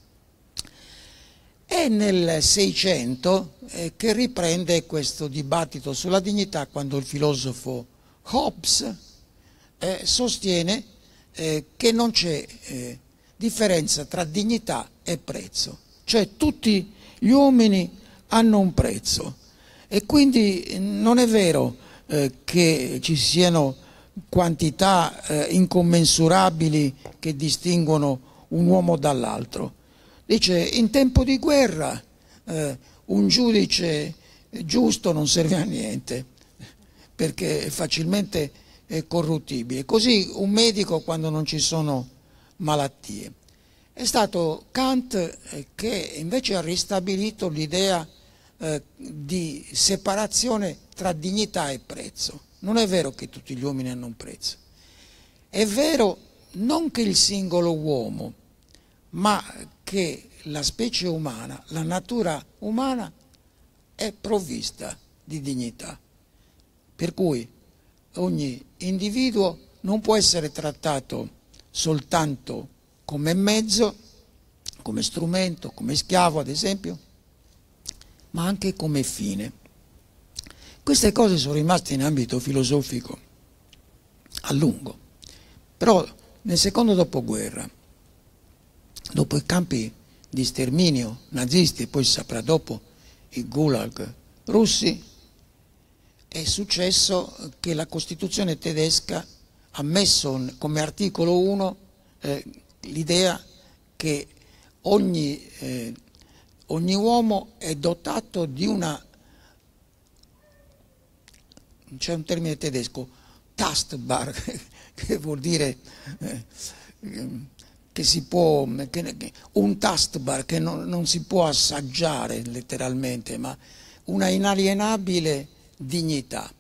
È nel Seicento eh, che riprende questo dibattito sulla dignità quando il filosofo Hobbes eh, sostiene eh, che non c'è eh, differenza tra dignità e prezzo, cioè tutti gli uomini hanno un prezzo e quindi eh, non è vero eh, che ci siano quantità eh, incommensurabili che distinguono un uomo dall'altro. Dice in tempo di guerra un giudice giusto non serve a niente perché facilmente eh, corruttibile. Così un medico quando non ci sono malattie. È stato Kant eh, che invece ha ristabilito l'idea eh, di separazione tra dignità e prezzo. Non è vero che tutti gli uomini hanno un prezzo. È vero non che il singolo uomo, ma che la specie umana, la natura umana è provvista di dignità. Per cui ogni individuo non può essere trattato soltanto come mezzo, come strumento, come schiavo ad esempio, ma anche come fine. Queste cose sono rimaste in ambito filosofico a lungo, però nel secondo dopoguerra, dopo i campi di sterminio nazisti e poi si saprà dopo i gulag russi, è successo che la Costituzione tedesca ha messo come articolo 1 eh, l'idea che ogni, eh, ogni, uomo è dotato di una, c'è un termine tedesco, Tastbar, che vuol dire eh, che si può, che, un Tastbar che non, non si può assaggiare letteralmente, ma una inalienabile dignità.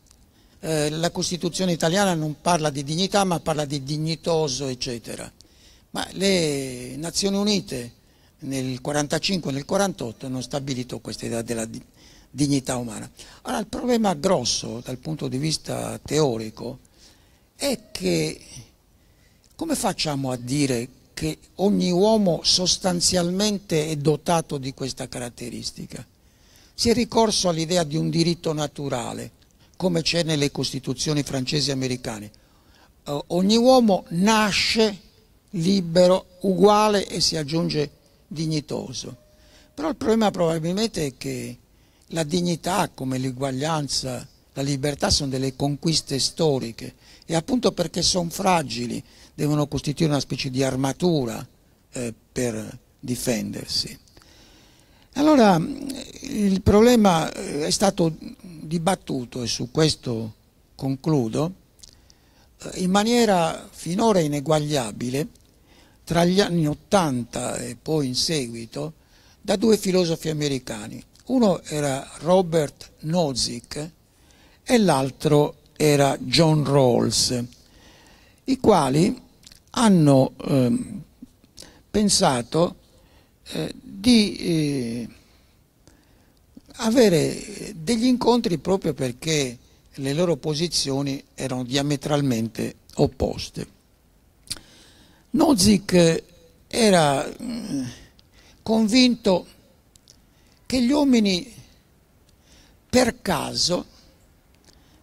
Eh, la Costituzione italiana non parla di dignità ma parla di dignitoso eccetera. Ma le Nazioni Unite nel 1945 e nel 1948 hanno stabilito questa idea della dignità umana. Allora il problema grosso dal punto di vista teorico è che come facciamo a dire che ogni uomo sostanzialmente è dotato di questa caratteristica? si è ricorso all'idea di un diritto naturale, come c'è nelle costituzioni francesi e americane. Uh, ogni uomo nasce libero, uguale e si aggiunge dignitoso. Però il problema probabilmente è che la dignità, come l'uguaglianza, la libertà sono delle conquiste storiche e appunto perché sono fragili devono costituire una specie di armatura eh, per difendersi. Allora il problema eh, è stato dibattuto e su questo concludo eh, in maniera finora ineguagliabile tra gli anni Ottanta e poi in seguito da due filosofi americani. Uno era Robert Nozick e l'altro era John Rawls, i quali hanno eh, pensato eh, di eh, avere degli incontri proprio perché le loro posizioni erano diametralmente opposte. Nozick era mh, mm, convinto che gli uomini per caso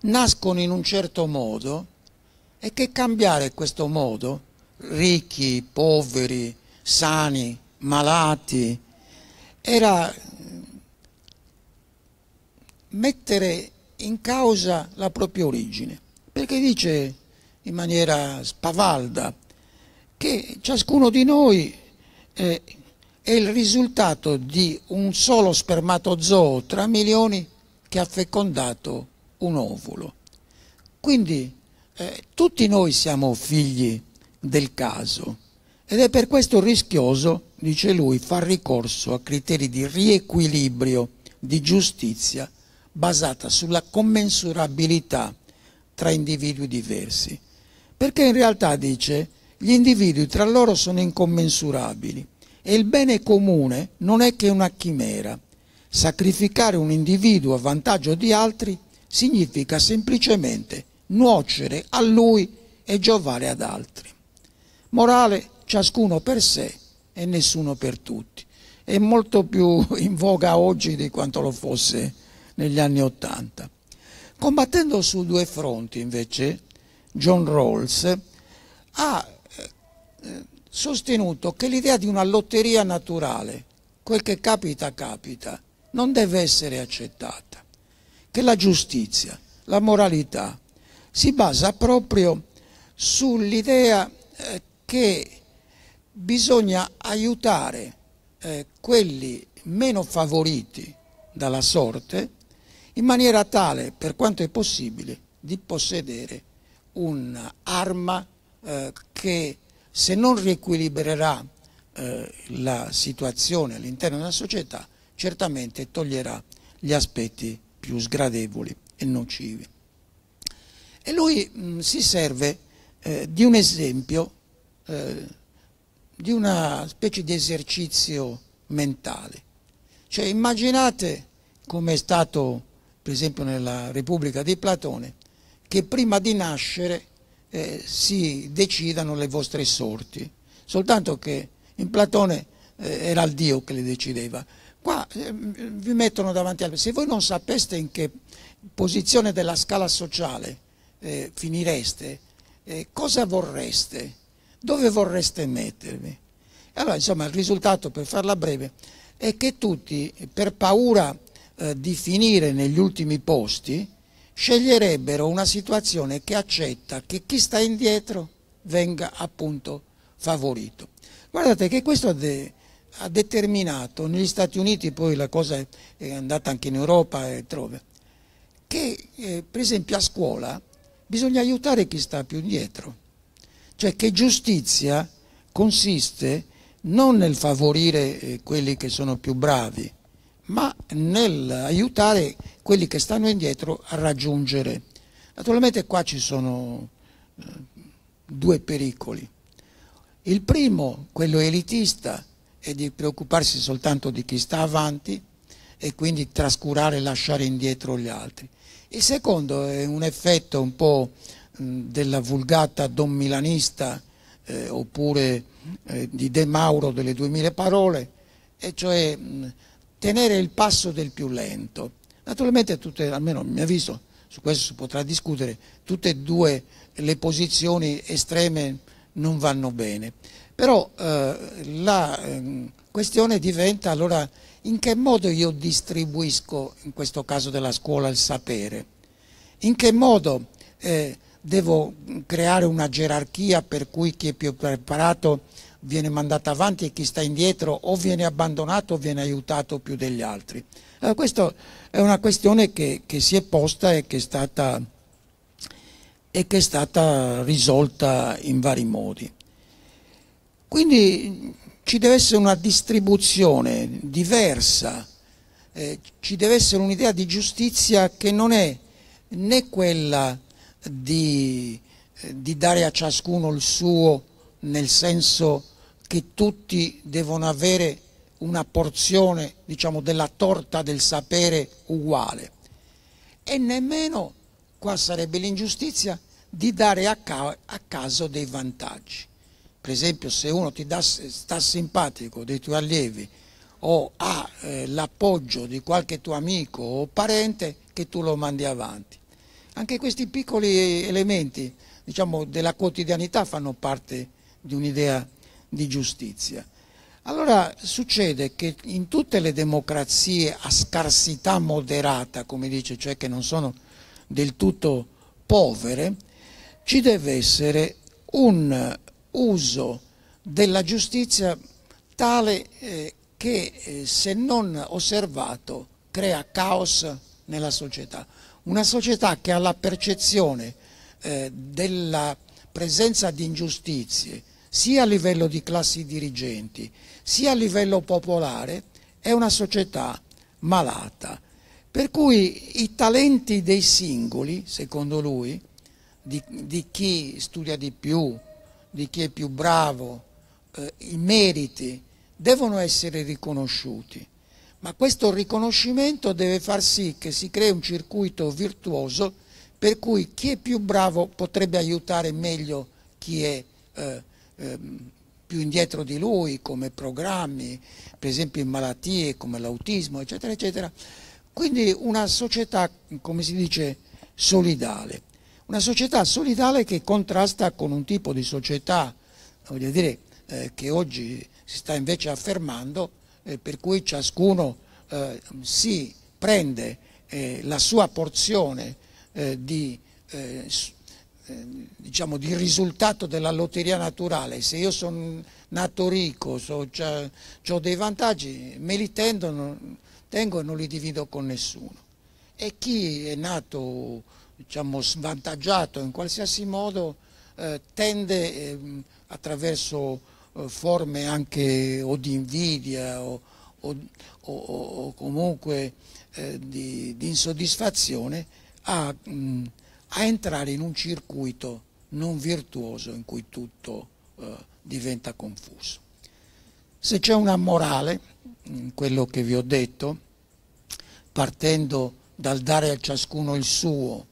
nascono in un certo modo e che cambiare questo modo, ricchi, poveri, sani, malati, era mm, mettere in causa la propria origine, perché dice in maniera spavalda che ciascuno di noi eh, è il risultato di un solo spermatozoo tra milioni che ha fecondato un ovulo. Quindi eh, tutti noi siamo figli del caso. Ed è per questo rischioso, dice lui, far ricorso a criteri di riequilibrio, di giustizia, basata sulla commensurabilità tra individui diversi. Perché in realtà, dice, gli individui tra loro sono incommensurabili e il bene comune non è che una chimera. Sacrificare un individuo a vantaggio di altri significa semplicemente nuocere a lui e giovare ad altri. Morale ciascuno per sé e nessuno per tutti. È molto più in voga oggi di quanto lo fosse negli anni Ottanta. Combattendo su due fronti invece, John Rawls ha eh, sostenuto che l'idea di una lotteria naturale, quel che capita capita, non deve essere accettata, che la giustizia, la moralità si basa proprio sull'idea eh, che bisogna aiutare eh, quelli meno favoriti dalla sorte in maniera tale, per quanto è possibile, di possedere un'arma eh, che se non riequilibrerà eh, la situazione all'interno della società, certamente toglierà gli aspetti più sgradevoli e nocivi. E lui mh, mm, si serve eh, di un esempio eh, di una specie di esercizio mentale. Cioè immaginate come è stato per esempio nella Repubblica di Platone, che prima di nascere eh, si decidano le vostre sorti, soltanto che in Platone eh, era il Dio che le decideva. Qua eh, vi mettono davanti al... Se voi non sapeste in che posizione della scala sociale eh, finireste, eh, cosa vorreste? dove vorreste mettervi? Allora, insomma, il risultato, per farla breve, è che tutti, per paura eh, di finire negli ultimi posti, sceglierebbero una situazione che accetta che chi sta indietro venga appunto favorito. Guardate che questo de ha determinato negli Stati Uniti, poi la cosa è, andata anche in Europa e altrove, che eh, per esempio a scuola bisogna aiutare chi sta più indietro cioè che giustizia consiste non nel favorire eh, quelli che sono più bravi, ma nell'aiutare quelli che stanno indietro a raggiungere. Naturalmente qua ci sono eh, due pericoli. Il primo, quello elitista, è di preoccuparsi soltanto di chi sta avanti e quindi trascurare e lasciare indietro gli altri. Il secondo è un effetto un po' della vulgata don milanista eh, oppure eh, di De Mauro delle 2000 parole, e cioè mh, tenere il passo del più lento. Naturalmente, tutte, almeno a mio avviso, su questo si potrà discutere, tutte e due le posizioni estreme non vanno bene. Però eh, la ehm, questione diventa allora in che modo io distribuisco, in questo caso della scuola, il sapere, in che modo eh, devo creare una gerarchia per cui chi è più preparato viene mandato avanti e chi sta indietro o viene abbandonato o viene aiutato più degli altri. Allora, questa è una questione che, che, si è posta e che è, stata, e che è stata risolta in vari modi. Quindi ci deve essere una distribuzione diversa, eh, ci deve essere un'idea di giustizia che non è né quella di, eh, di dare a ciascuno il suo, nel senso che tutti devono avere una porzione diciamo, della torta del sapere uguale. E nemmeno, qua sarebbe l'ingiustizia, di dare a, ca a, caso dei vantaggi. Per esempio se uno ti dà, sta simpatico dei tuoi allievi o ha eh, l'appoggio di qualche tuo amico o parente che tu lo mandi avanti. Anche questi piccoli elementi diciamo, della quotidianità fanno parte di un'idea di giustizia. Allora succede che in tutte le democrazie a scarsità moderata, come dice, cioè che non sono del tutto povere, ci deve essere un uso della giustizia tale eh, che eh, se non osservato crea caos nella società. Una società che ha la percezione eh, della presenza di ingiustizie sia a livello di classi dirigenti sia a livello popolare è una società malata. Per cui i talenti dei singoli, secondo lui, di, di chi studia di più, di chi è più bravo, eh, i meriti, devono essere riconosciuti ma questo riconoscimento deve far sì che si crei un circuito virtuoso per cui chi è più bravo potrebbe aiutare meglio chi è eh, eh, più indietro di lui come programmi, per esempio in malattie come l'autismo, eccetera, eccetera. Quindi una società, come si dice, solidale. Una società solidale che contrasta con un tipo di società, voglio dire, eh, che oggi si sta invece affermando, eh, per cui ciascuno eh, si prende eh, la sua porzione eh, di, eh, eh, diciamo, di, risultato della lotteria naturale. Se io sono nato ricco, so, ho dei vantaggi, me li tengo, tengo e non li divido con nessuno. E chi è nato diciamo, svantaggiato in qualsiasi modo tende ehm, attraverso eh, forme anche o di invidia o, o, o comunque eh, di, di, insoddisfazione a, mh, mm, a, entrare in un circuito non virtuoso in cui tutto eh, diventa confuso. Se c'è una morale, in quello che vi ho detto, partendo dal dare a ciascuno il suo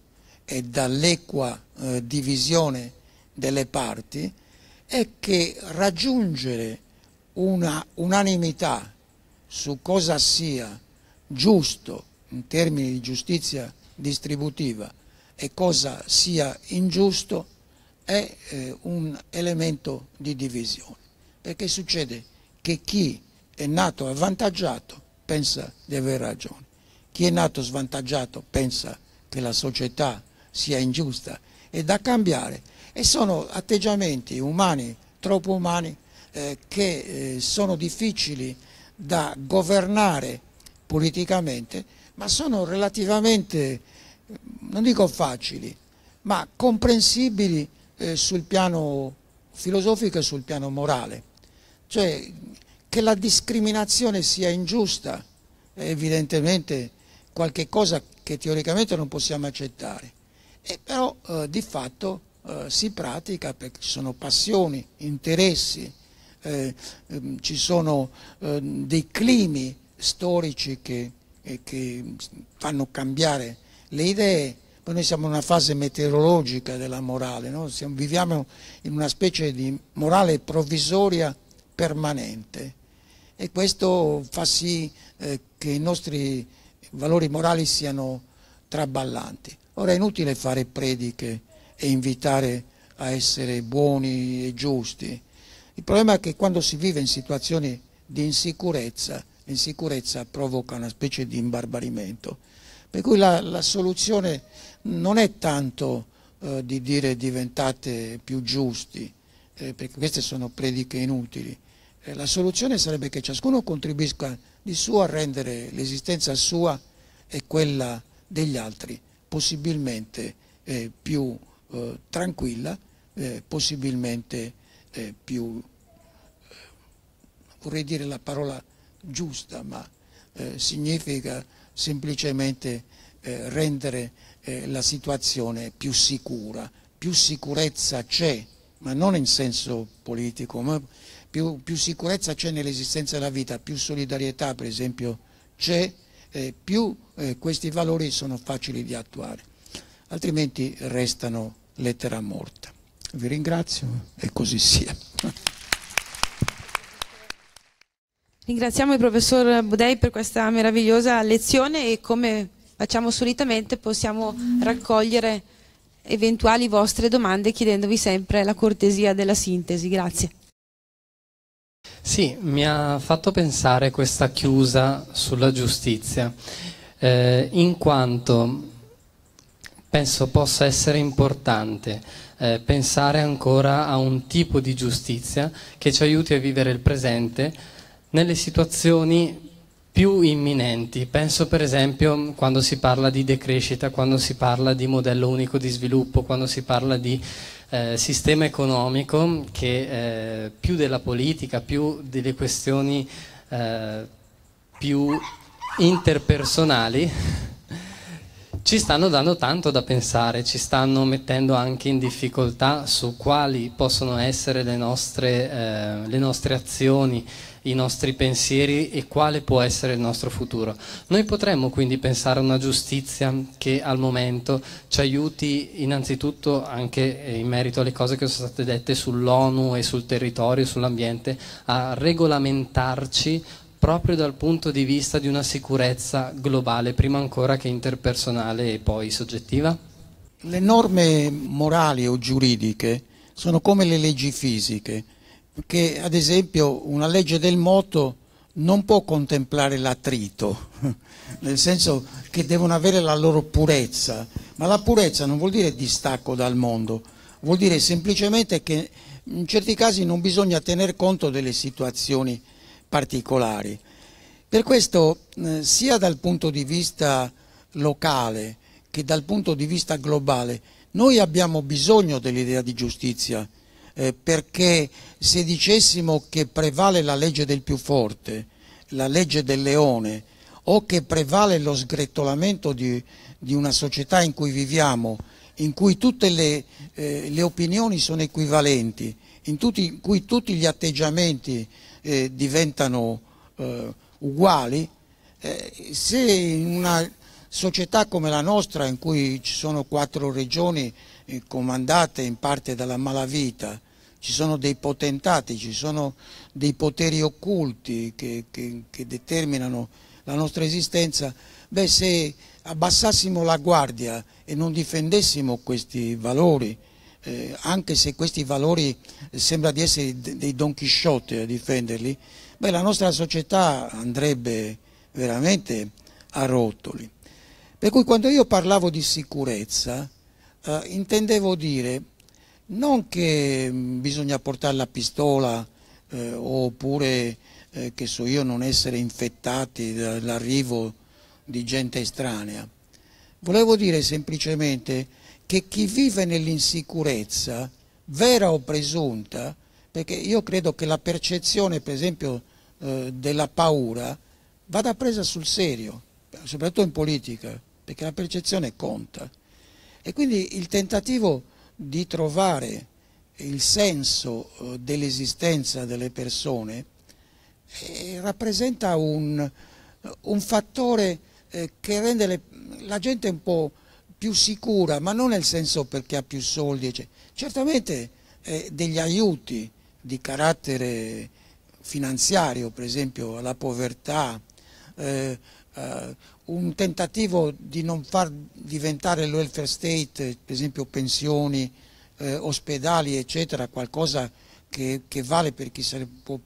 e dall'equa eh, divisione delle parti, è che raggiungere una unanimità su cosa sia giusto in termini di giustizia distributiva e cosa sia ingiusto è eh, un elemento di divisione, perché succede che chi è nato avvantaggiato pensa di aver ragione, chi è nato svantaggiato pensa che la società sia ingiusta e da cambiare e sono atteggiamenti umani, troppo umani, eh, che eh, sono difficili da governare politicamente, ma sono relativamente, eh, non dico facili, ma comprensibili eh, sul piano filosofico e sul piano morale. Cioè che la discriminazione sia ingiusta è evidentemente qualcosa che teoricamente non possiamo accettare, e però eh, di fatto eh, si pratica perché ci sono passioni, interessi, eh, ehm, ci sono ehm, dei climi storici che, eh, che, fanno cambiare le idee, poi noi siamo in una fase meteorologica della morale, no? Siamo, viviamo in una specie di morale provvisoria permanente e questo fa sì eh, che i nostri valori morali siano traballanti. Ora è inutile fare prediche e invitare a essere buoni e giusti. Il problema è che quando si vive in situazioni di insicurezza, l'insicurezza provoca una specie di imbarbarimento. Per cui la, la soluzione non è tanto eh, di dire diventate più giusti, eh, perché queste sono prediche inutili. Eh, la soluzione sarebbe che ciascuno contribuisca di suo a rendere l'esistenza sua e quella degli altri possibilmente eh, più eh, tranquilla, eh, possibilmente eh, più, eh, vorrei dire la parola giusta, ma eh, significa semplicemente rendere la situazione più sicura. Più sicurezza c'è, ma non in senso politico, ma più, più sicurezza c'è nell'esistenza della vita, più solidarietà per esempio c'è, più questi valori sono facili di attuare altrimenti restano lettera morta. Vi ringrazio e così sia. Ringraziamo il professor Budei per questa meravigliosa lezione e come facciamo solitamente possiamo raccogliere eventuali vostre domande chiedendovi sempre la cortesia della sintesi. Grazie. Sì, mi ha fatto pensare questa chiusa sulla giustizia, eh, in quanto penso possa essere importante eh, pensare ancora a un tipo di giustizia che ci aiuti a vivere il presente nelle situazioni più imminenti. Penso per esempio quando si parla di decrescita, quando si parla di modello unico di sviluppo, quando si parla di eh, sistema economico che eh, più della politica, più delle questioni eh, più interpersonali ci stanno dando tanto da pensare, ci stanno mettendo anche in difficoltà su quali possono essere le nostre, eh, le nostre azioni, i nostri pensieri e quale può essere il nostro futuro. Noi potremmo quindi pensare a una giustizia che al momento ci aiuti innanzitutto anche in merito alle cose che sono state dette sull'ONU e sul territorio, sull'ambiente, a regolamentarci proprio dal punto di vista di una sicurezza globale, prima ancora che interpersonale e poi soggettiva? Le norme morali o giuridiche sono come le leggi fisiche, perché ad esempio una legge del moto non può contemplare l'attrito, nel senso che devono avere la loro purezza, ma la purezza non vuol dire distacco dal mondo, vuol dire semplicemente che in certi casi non bisogna tener conto delle situazioni particolari. Per questo eh, sia dal punto di vista locale che dal punto di vista globale noi abbiamo bisogno dell'idea di giustizia eh, perché se dicessimo che prevale la legge del più forte, la legge del leone o che prevale lo sgretolamento di, di una società in cui viviamo, in cui tutte le, eh, le opinioni sono equivalenti, in, tutti, in, cui tutti gli atteggiamenti eh, diventano eh, uguali, eh, se in una società come la nostra in cui ci sono quattro regioni eh, comandate in parte dalla malavita, ci sono dei potentati, ci sono dei poteri occulti che, che, che determinano la nostra esistenza, beh se abbassassimo la guardia e non difendessimo questi valori, eh, anche se questi valori eh, sembra di essere dei Don Chisciotte a difenderli, beh, la nostra società andrebbe veramente a rotoli. Per cui quando io parlavo di sicurezza eh, intendevo dire non che mm, bisogna portare la pistola eh, oppure eh, che so io non essere infettati dall'arrivo di gente estranea. Volevo dire semplicemente che chi vive nell'insicurezza, vera o presunta, perché io credo che la percezione, per esempio, eh, della paura vada presa sul serio, soprattutto in politica, perché la percezione conta. E quindi il tentativo di trovare il senso eh, dell'esistenza delle persone eh, rappresenta un, un fattore eh, che rende le, la gente un po' più sicura, ma non nel senso perché ha più soldi, cioè, certamente eh, degli aiuti di carattere finanziario, per esempio alla povertà, eh, eh, un tentativo di non far diventare il welfare state, per esempio pensioni, eh, ospedali, eccetera, qualcosa che, che, vale per chi se ne può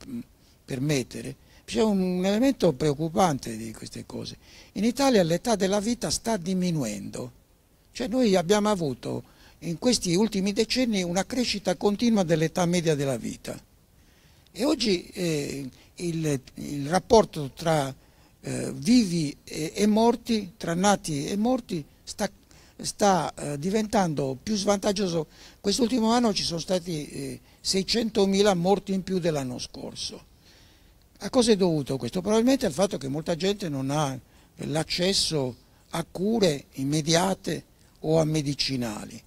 permettere, c'è un elemento preoccupante di queste cose. In Italia l'età della vita sta diminuendo cioè noi abbiamo avuto in questi ultimi decenni una crescita continua dell'età media della vita e oggi eh, il, il, rapporto tra eh, vivi e, e, morti, tra nati e morti, sta, sta eh, diventando più svantaggioso. Quest'ultimo anno ci sono stati 600.000 eh, morti in più dell'anno scorso. A cosa è dovuto questo? Probabilmente al fatto che molta gente non ha l'accesso a cure immediate, o a medicinali.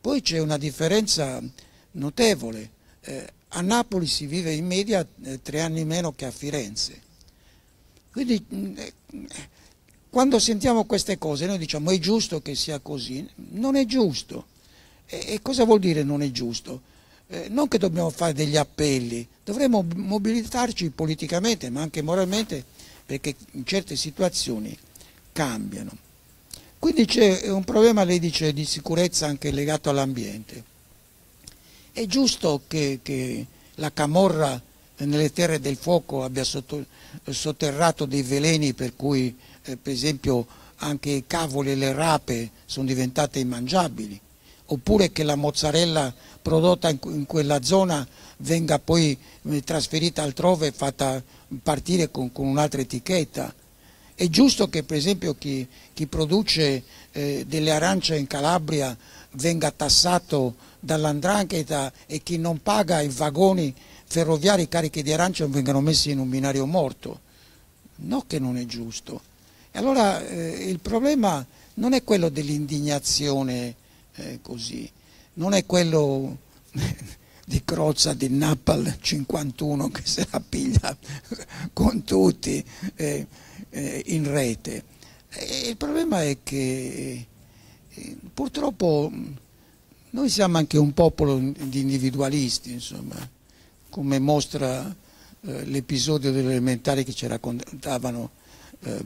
Poi c'è una differenza notevole. Eh, a Napoli si vive in media eh, tre anni meno che a Firenze. Quindi mm, eh, quando sentiamo queste cose noi diciamo è giusto che sia così. Non è giusto. E, e cosa vuol dire non è giusto? Eh, non che dobbiamo fare degli appelli, dovremmo mobilitarci politicamente ma anche moralmente perché in certe situazioni cambiano. Quindi c'è un problema, lei dice, di sicurezza anche legato all'ambiente. È giusto che, che, la Camorra nelle terre del fuoco abbia sotto, sotterrato dei veleni per cui, eh, per esempio, anche i cavoli e le rape sono diventate immangiabili, oppure che la mozzarella prodotta in, in quella zona venga poi eh, trasferita altrove e fatta partire con, con un'altra etichetta. È giusto che per esempio chi, chi produce eh, delle arance in Calabria venga tassato dall'andrangheta e chi non paga i vagoni ferroviari carichi di arance vengano messi in un binario morto? No che non è giusto. E allora eh, il problema non è quello dell'indignazione eh, così, non è quello di Crozza di Napal 51 che se la piglia con tutti. Eh, eh, in rete. E eh, il problema è che eh, purtroppo noi siamo anche un popolo di individualisti, insomma, come mostra eh, l'episodio delle elementari che ci raccontavano eh,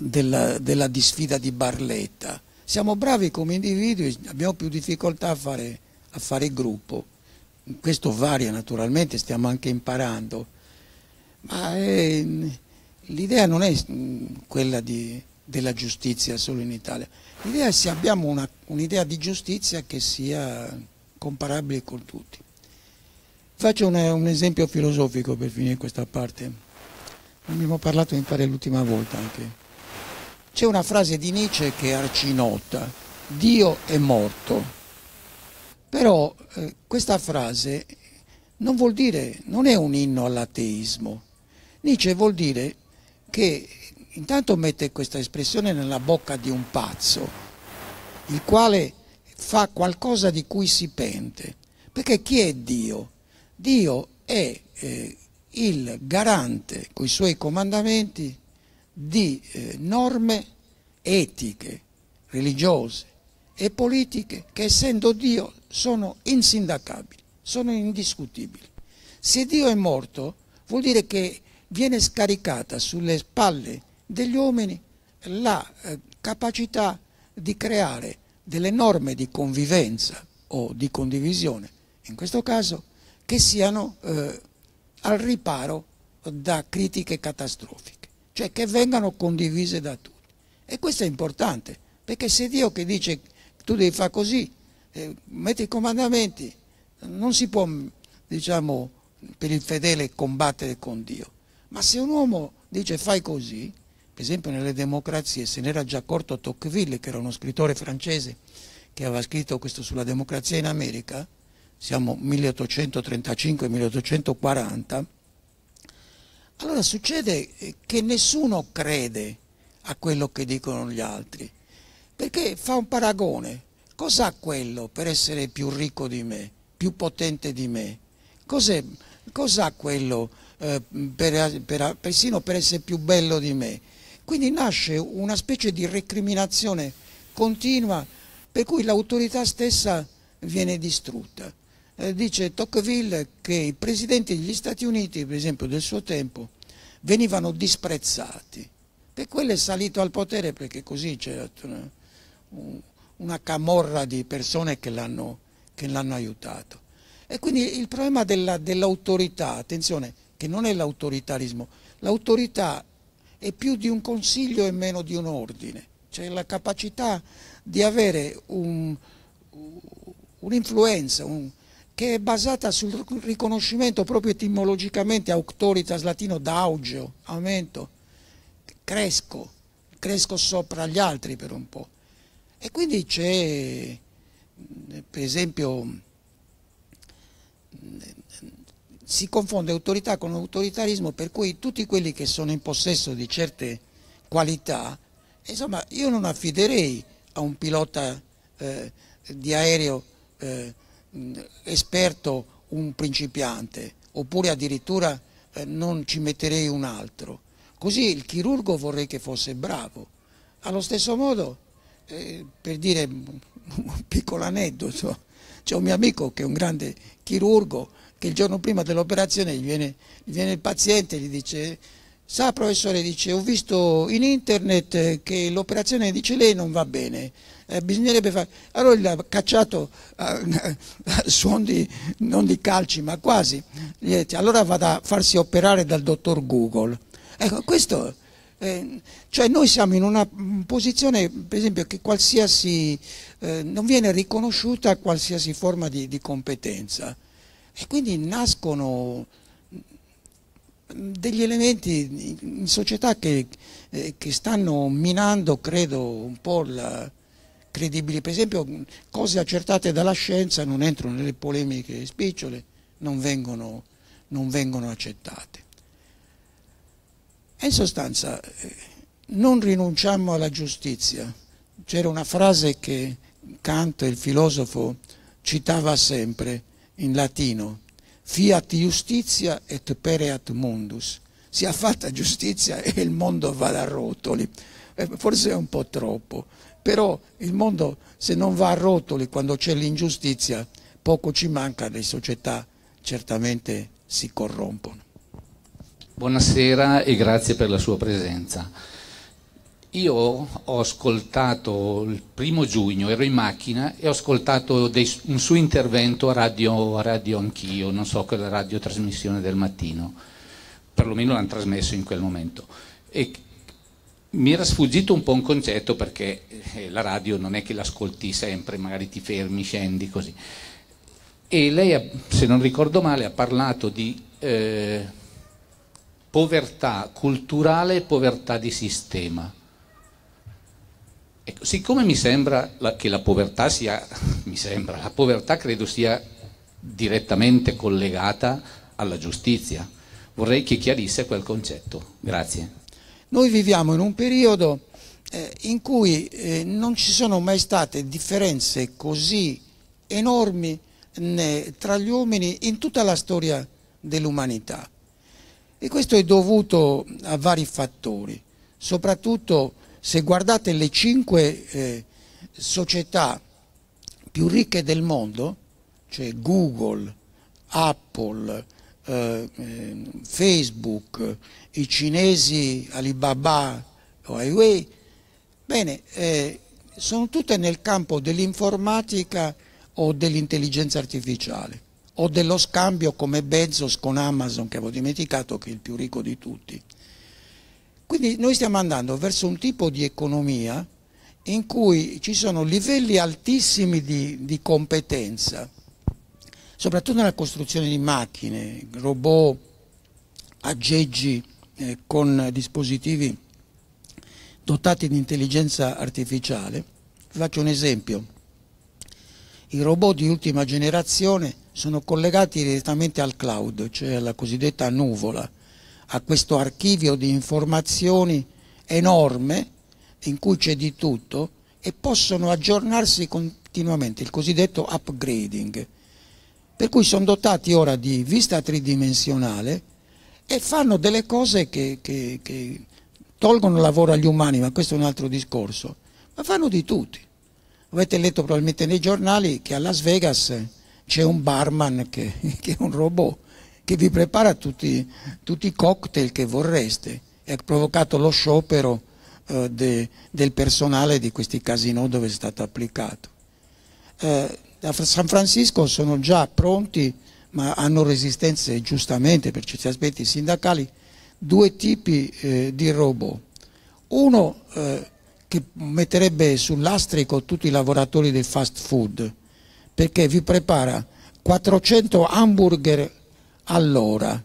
della, della disfida di Barletta. Siamo bravi come individui, abbiamo più difficoltà a fare, a fare gruppo. Questo varia naturalmente, stiamo anche imparando. Ma è, l'idea non è quella di, della giustizia solo in Italia, l'idea è se abbiamo un'idea di giustizia che sia comparabile con tutti. Faccio una, un esempio filosofico per finire questa parte, abbiamo parlato mi pare l'ultima volta anche. C'è una frase di Nietzsche che è arcinota, Dio è morto. Però eh, questa frase non vuol dire, non è un inno all'ateismo. Nietzsche vuol dire che intanto mette questa espressione nella bocca di un pazzo, il quale fa qualcosa di cui si pente. Perché chi è Dio? Dio è eh, il garante con i suoi comandamenti di eh, norme etiche, religiose e politiche che essendo Dio sono insindacabili, sono indiscutibili. Se Dio è morto vuol dire che viene scaricata sulle spalle degli uomini la eh, capacità di creare delle norme di convivenza o di condivisione, in questo caso, che siano eh, al riparo da critiche catastrofiche, cioè che vengano condivise da tutti. E questo è importante, perché se Dio che dice tu devi fare così, eh, metti i comandamenti, non si può, diciamo, per il fedele combattere con Dio ma se un uomo dice fai così, per esempio nelle democrazie se n'era già accorto Tocqueville, che era uno scrittore francese che aveva scritto questo sulla democrazia in America, siamo 1835-1840, allora succede eh, che nessuno crede a quello che dicono gli altri, perché fa un paragone. Cos'ha quello per essere più ricco di me, più potente di me? Cos'ha quello eh, per, per, persino per essere più bello di me. Quindi nasce una specie di recriminazione continua per cui l'autorità stessa viene distrutta. Eh, dice Tocqueville che i presidenti degli Stati Uniti, per esempio del suo tempo, venivano disprezzati. Per quello è salito al potere perché così c'era eh, una camorra di persone che l'hanno aiutato. E quindi il problema dell'autorità, dell attenzione, che non è l'autoritarismo. L'autorità è più di un consiglio e meno di un ordine, cioè la capacità di avere un'influenza un, che è basata sul riconoscimento proprio etimologicamente auctoritas latino d'augeo, aumento, cresco, cresco sopra gli altri per un po'. E quindi c'è per esempio si confonde autorità con autoritarismo per cui tutti quelli che sono in possesso di certe qualità, insomma io non affiderei a un pilota eh, di aereo eh, esperto un principiante oppure addirittura eh, non ci metterei un altro. Così il chirurgo vorrei che fosse bravo. Allo stesso modo, eh, per dire un piccolo aneddoto, c'è un mio amico che è un grande chirurgo, che il giorno prima dell'operazione gli viene, gli viene il paziente e gli dice sa professore, dice, ho visto in internet che l'operazione dice Cilei non va bene, eh, bisognerebbe fare... Allora gli ha cacciato a eh, suon di, non di calci, ma quasi. Gli ha detto, allora vada a farsi operare dal dottor Google. Ecco, questo... Eh, cioè noi siamo in una posizione, per esempio, che qualsiasi... Eh, non viene riconosciuta qualsiasi forma di, di competenza. E quindi nascono mm, degli elementi in società che, eh, che stanno minando, credo, un po' la credibilità. Per esempio, cose accertate dalla scienza non entrano nelle polemiche spicciole, non vengono, non vengono accettate. in sostanza, eh, non rinunciamo alla giustizia. C'era una frase che Kant, il filosofo, citava sempre, in latino, fiat justitia et pereat mundus, sia fatta giustizia e il mondo va a rotoli. Eh, forse è un po' troppo, però il mondo se non va a rotoli quando c'è l'ingiustizia, poco ci manca, le società certamente si corrompono. Buonasera e grazie per la sua presenza. Io ho ascoltato il primo giugno, ero in macchina e ho ascoltato dei, un suo intervento a radio, a radio anch'io, non so quella radiotrasmissione del mattino, perlomeno l'hanno trasmesso in quel momento. E mi era sfuggito un po' un concetto perché eh, la radio non è che l'ascolti sempre, magari ti fermi, scendi così. E lei, se non ricordo male, ha parlato di eh, povertà culturale e povertà di sistema Ecco, siccome mi sembra che la povertà sia, mi sembra, la povertà credo sia direttamente collegata alla giustizia, vorrei che chiarisse quel concetto. Grazie. Noi viviamo in un periodo eh, in cui eh, non ci sono mai state differenze così enormi tra gli uomini in tutta la storia dell'umanità. E questo è dovuto a vari fattori, soprattutto se guardate le cinque eh, società più ricche del mondo, cioè Google, Apple, eh, eh Facebook, i cinesi Alibaba o Huawei, bene, eh, sono tutte nel campo dell'informatica o dell'intelligenza artificiale o dello scambio come Bezos con Amazon, che avevo dimenticato che è il più ricco di tutti. Quindi noi stiamo andando verso un tipo di economia in cui ci sono livelli altissimi di, di competenza, soprattutto nella costruzione di macchine, robot, aggeggi eh, con dispositivi dotati di intelligenza artificiale. Vi faccio un esempio. I robot di ultima generazione sono collegati direttamente al cloud, cioè alla cosiddetta nuvola a questo archivio di informazioni enorme in cui c'è di tutto e possono aggiornarsi continuamente, il cosiddetto upgrading. Per cui sono dotati ora di vista tridimensionale e fanno delle cose che, che, che tolgono lavoro agli umani, ma questo è un altro discorso, ma fanno di tutti. Avete letto probabilmente nei giornali che a Las Vegas c'è un barman che, che è un robot che vi prepara tutti, tutti i cocktail che vorreste e ha provocato lo sciopero eh, de, del personale di questi casinò dove è stato applicato. Eh, a San Francisco sono già pronti, ma hanno resistenze giustamente per certi aspetti sindacali, due tipi eh, di robot. Uno eh, che metterebbe sull'astrico tutti i lavoratori del fast food, perché vi prepara 400 hamburger allora,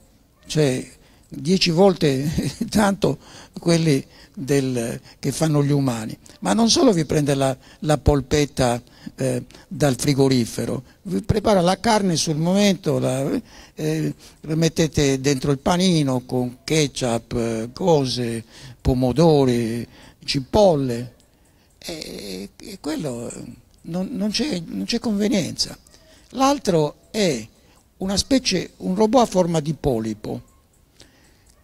cioè dieci volte tanto quelli del, che fanno gli umani, ma non solo vi prende la, la polpetta eh, dal frigorifero, vi prepara la carne sul momento, la, eh, la mettete dentro il panino con ketchup, cose, pomodori, cipolle, e, e quello non, non c'è convenienza. L'altro è una specie, un robot a forma di polipo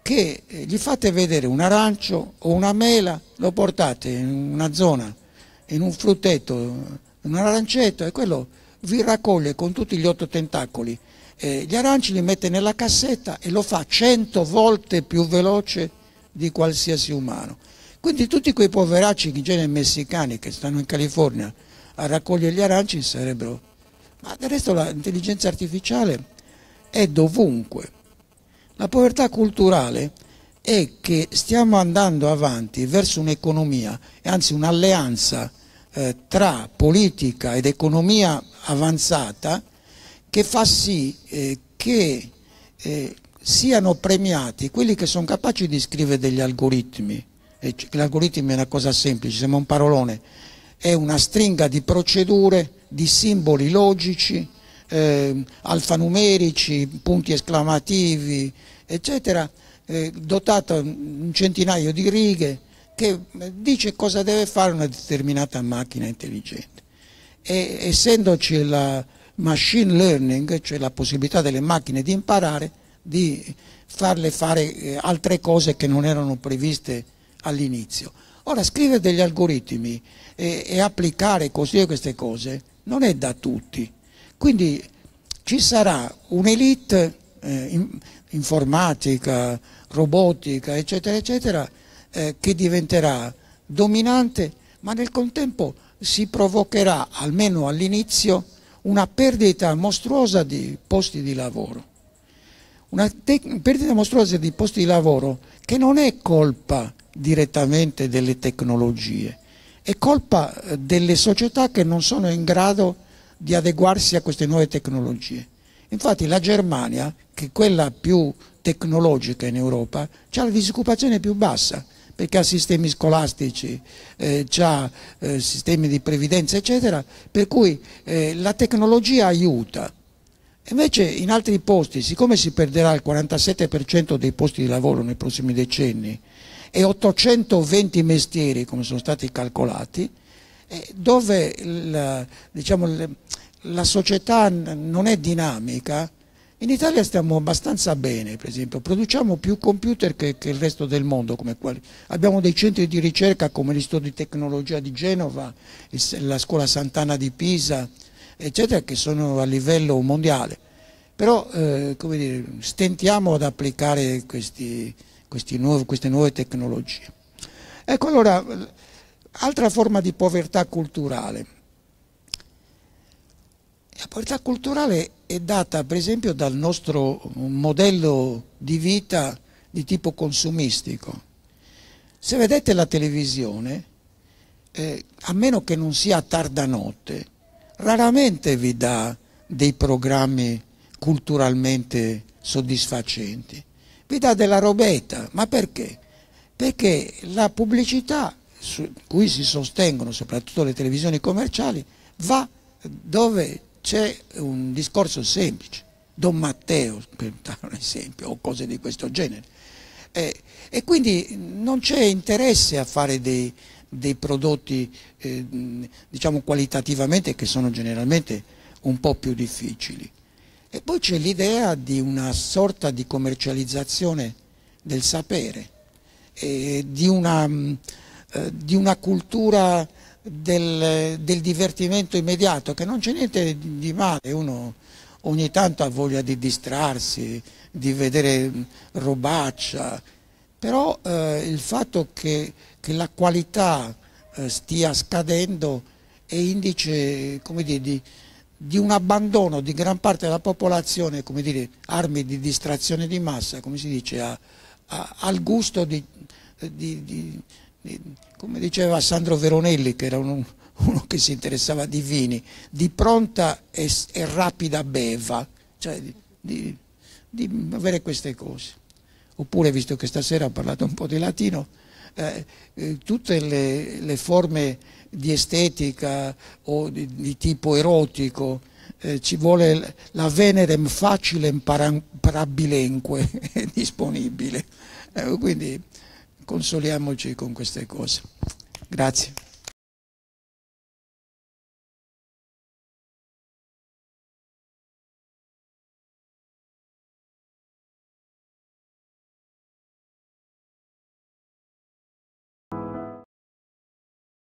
che eh, gli fate vedere un arancio o una mela, lo portate in una zona, in un frutteto, in un arancetto e quello vi raccoglie con tutti gli otto tentacoli. Eh, gli aranci li mette nella cassetta e lo fa cento volte più veloce di qualsiasi umano. Quindi tutti quei poveracci, in genere messicani, che stanno in California a raccogliere gli aranci sarebbero ma del resto l'intelligenza artificiale è dovunque. La povertà culturale è che stiamo andando avanti verso un'economia, anzi un'alleanza eh, tra politica ed economia avanzata che fa sì eh, che eh, siano premiati quelli che sono capaci di scrivere degli algoritmi. L'algoritmo è una cosa semplice, sembra un parolone, è una stringa di procedure, di simboli logici, eh, alfanumerici, punti esclamativi, eccetera, eh, dotata un centinaio di righe che eh, dice cosa deve fare una determinata macchina intelligente. E, essendoci la machine learning, cioè la possibilità delle macchine di imparare, di farle fare eh, altre cose che non erano previste all'inizio. Ora, scrivere degli algoritmi e, e applicare così queste cose non è da tutti. Quindi ci sarà un'elite eh, in, informatica, robotica, eccetera, eccetera, eh, che diventerà dominante, ma nel contempo si provocherà, almeno all'inizio, una perdita mostruosa di posti di lavoro. Una perdita mostruosa di posti di lavoro che non è colpa direttamente delle tecnologie, è colpa eh, delle società che non sono in grado di adeguarsi a queste nuove tecnologie. Infatti la Germania, che è quella più tecnologica in Europa, ha la disoccupazione più bassa, perché ha sistemi scolastici, eh, ha eh, sistemi di previdenza, eccetera, per cui eh, la tecnologia aiuta. Invece in altri posti, siccome si perderà il 47% dei posti di lavoro nei prossimi decenni, e 820 mestieri, come sono stati calcolati, dove la, diciamo, la società non è dinamica, in Italia stiamo abbastanza bene, per esempio, produciamo più computer che, che il resto del mondo, abbiamo dei centri di ricerca come l'Istituto di Tecnologia di Genova, la Scuola Sant'Anna di Pisa, eccetera, che sono a livello mondiale. Però eh, dire, stentiamo ad applicare questi, nuovi, queste nuove tecnologie. Ecco allora, altra forma di povertà culturale. La povertà culturale è data per esempio dal nostro modello di vita di tipo consumistico. Se vedete la televisione, eh, a meno che non sia tarda notte, raramente vi dà dei programmi culturalmente soddisfacenti vi dà della robetta, ma perché? Perché la pubblicità su cui si sostengono soprattutto le televisioni commerciali va dove c'è un discorso semplice, Don Matteo, per dare un esempio, o cose di questo genere. Eh, e quindi non c'è interesse a fare dei, dei prodotti, eh, diciamo qualitativamente, che sono generalmente un po' più difficili. E poi c'è l'idea di una sorta di commercializzazione del sapere, di una, mm, eh, di, una, cultura del, del, divertimento immediato, che non c'è niente di male, uno ogni tanto ha voglia di distrarsi, di vedere mm, robaccia, però eh, il fatto che, che la qualità eh, stia scadendo è indice come dire, di di un abbandono di gran parte della popolazione, come dire, armi di distrazione di massa, come si dice, a, a, al gusto di, di, di, di, come diceva Sandro Veronelli, che era un, uno che si interessava di vini, di pronta e, e rapida beva, cioè di, avere queste cose. Oppure, visto che stasera ho parlato un po' di latino, eh, eh, tutte le, le forme di estetica o di, di tipo erotico, eh, ci vuole la venerem facile parabilenque disponibile. Eh, quindi consoliamoci con queste cose. Grazie.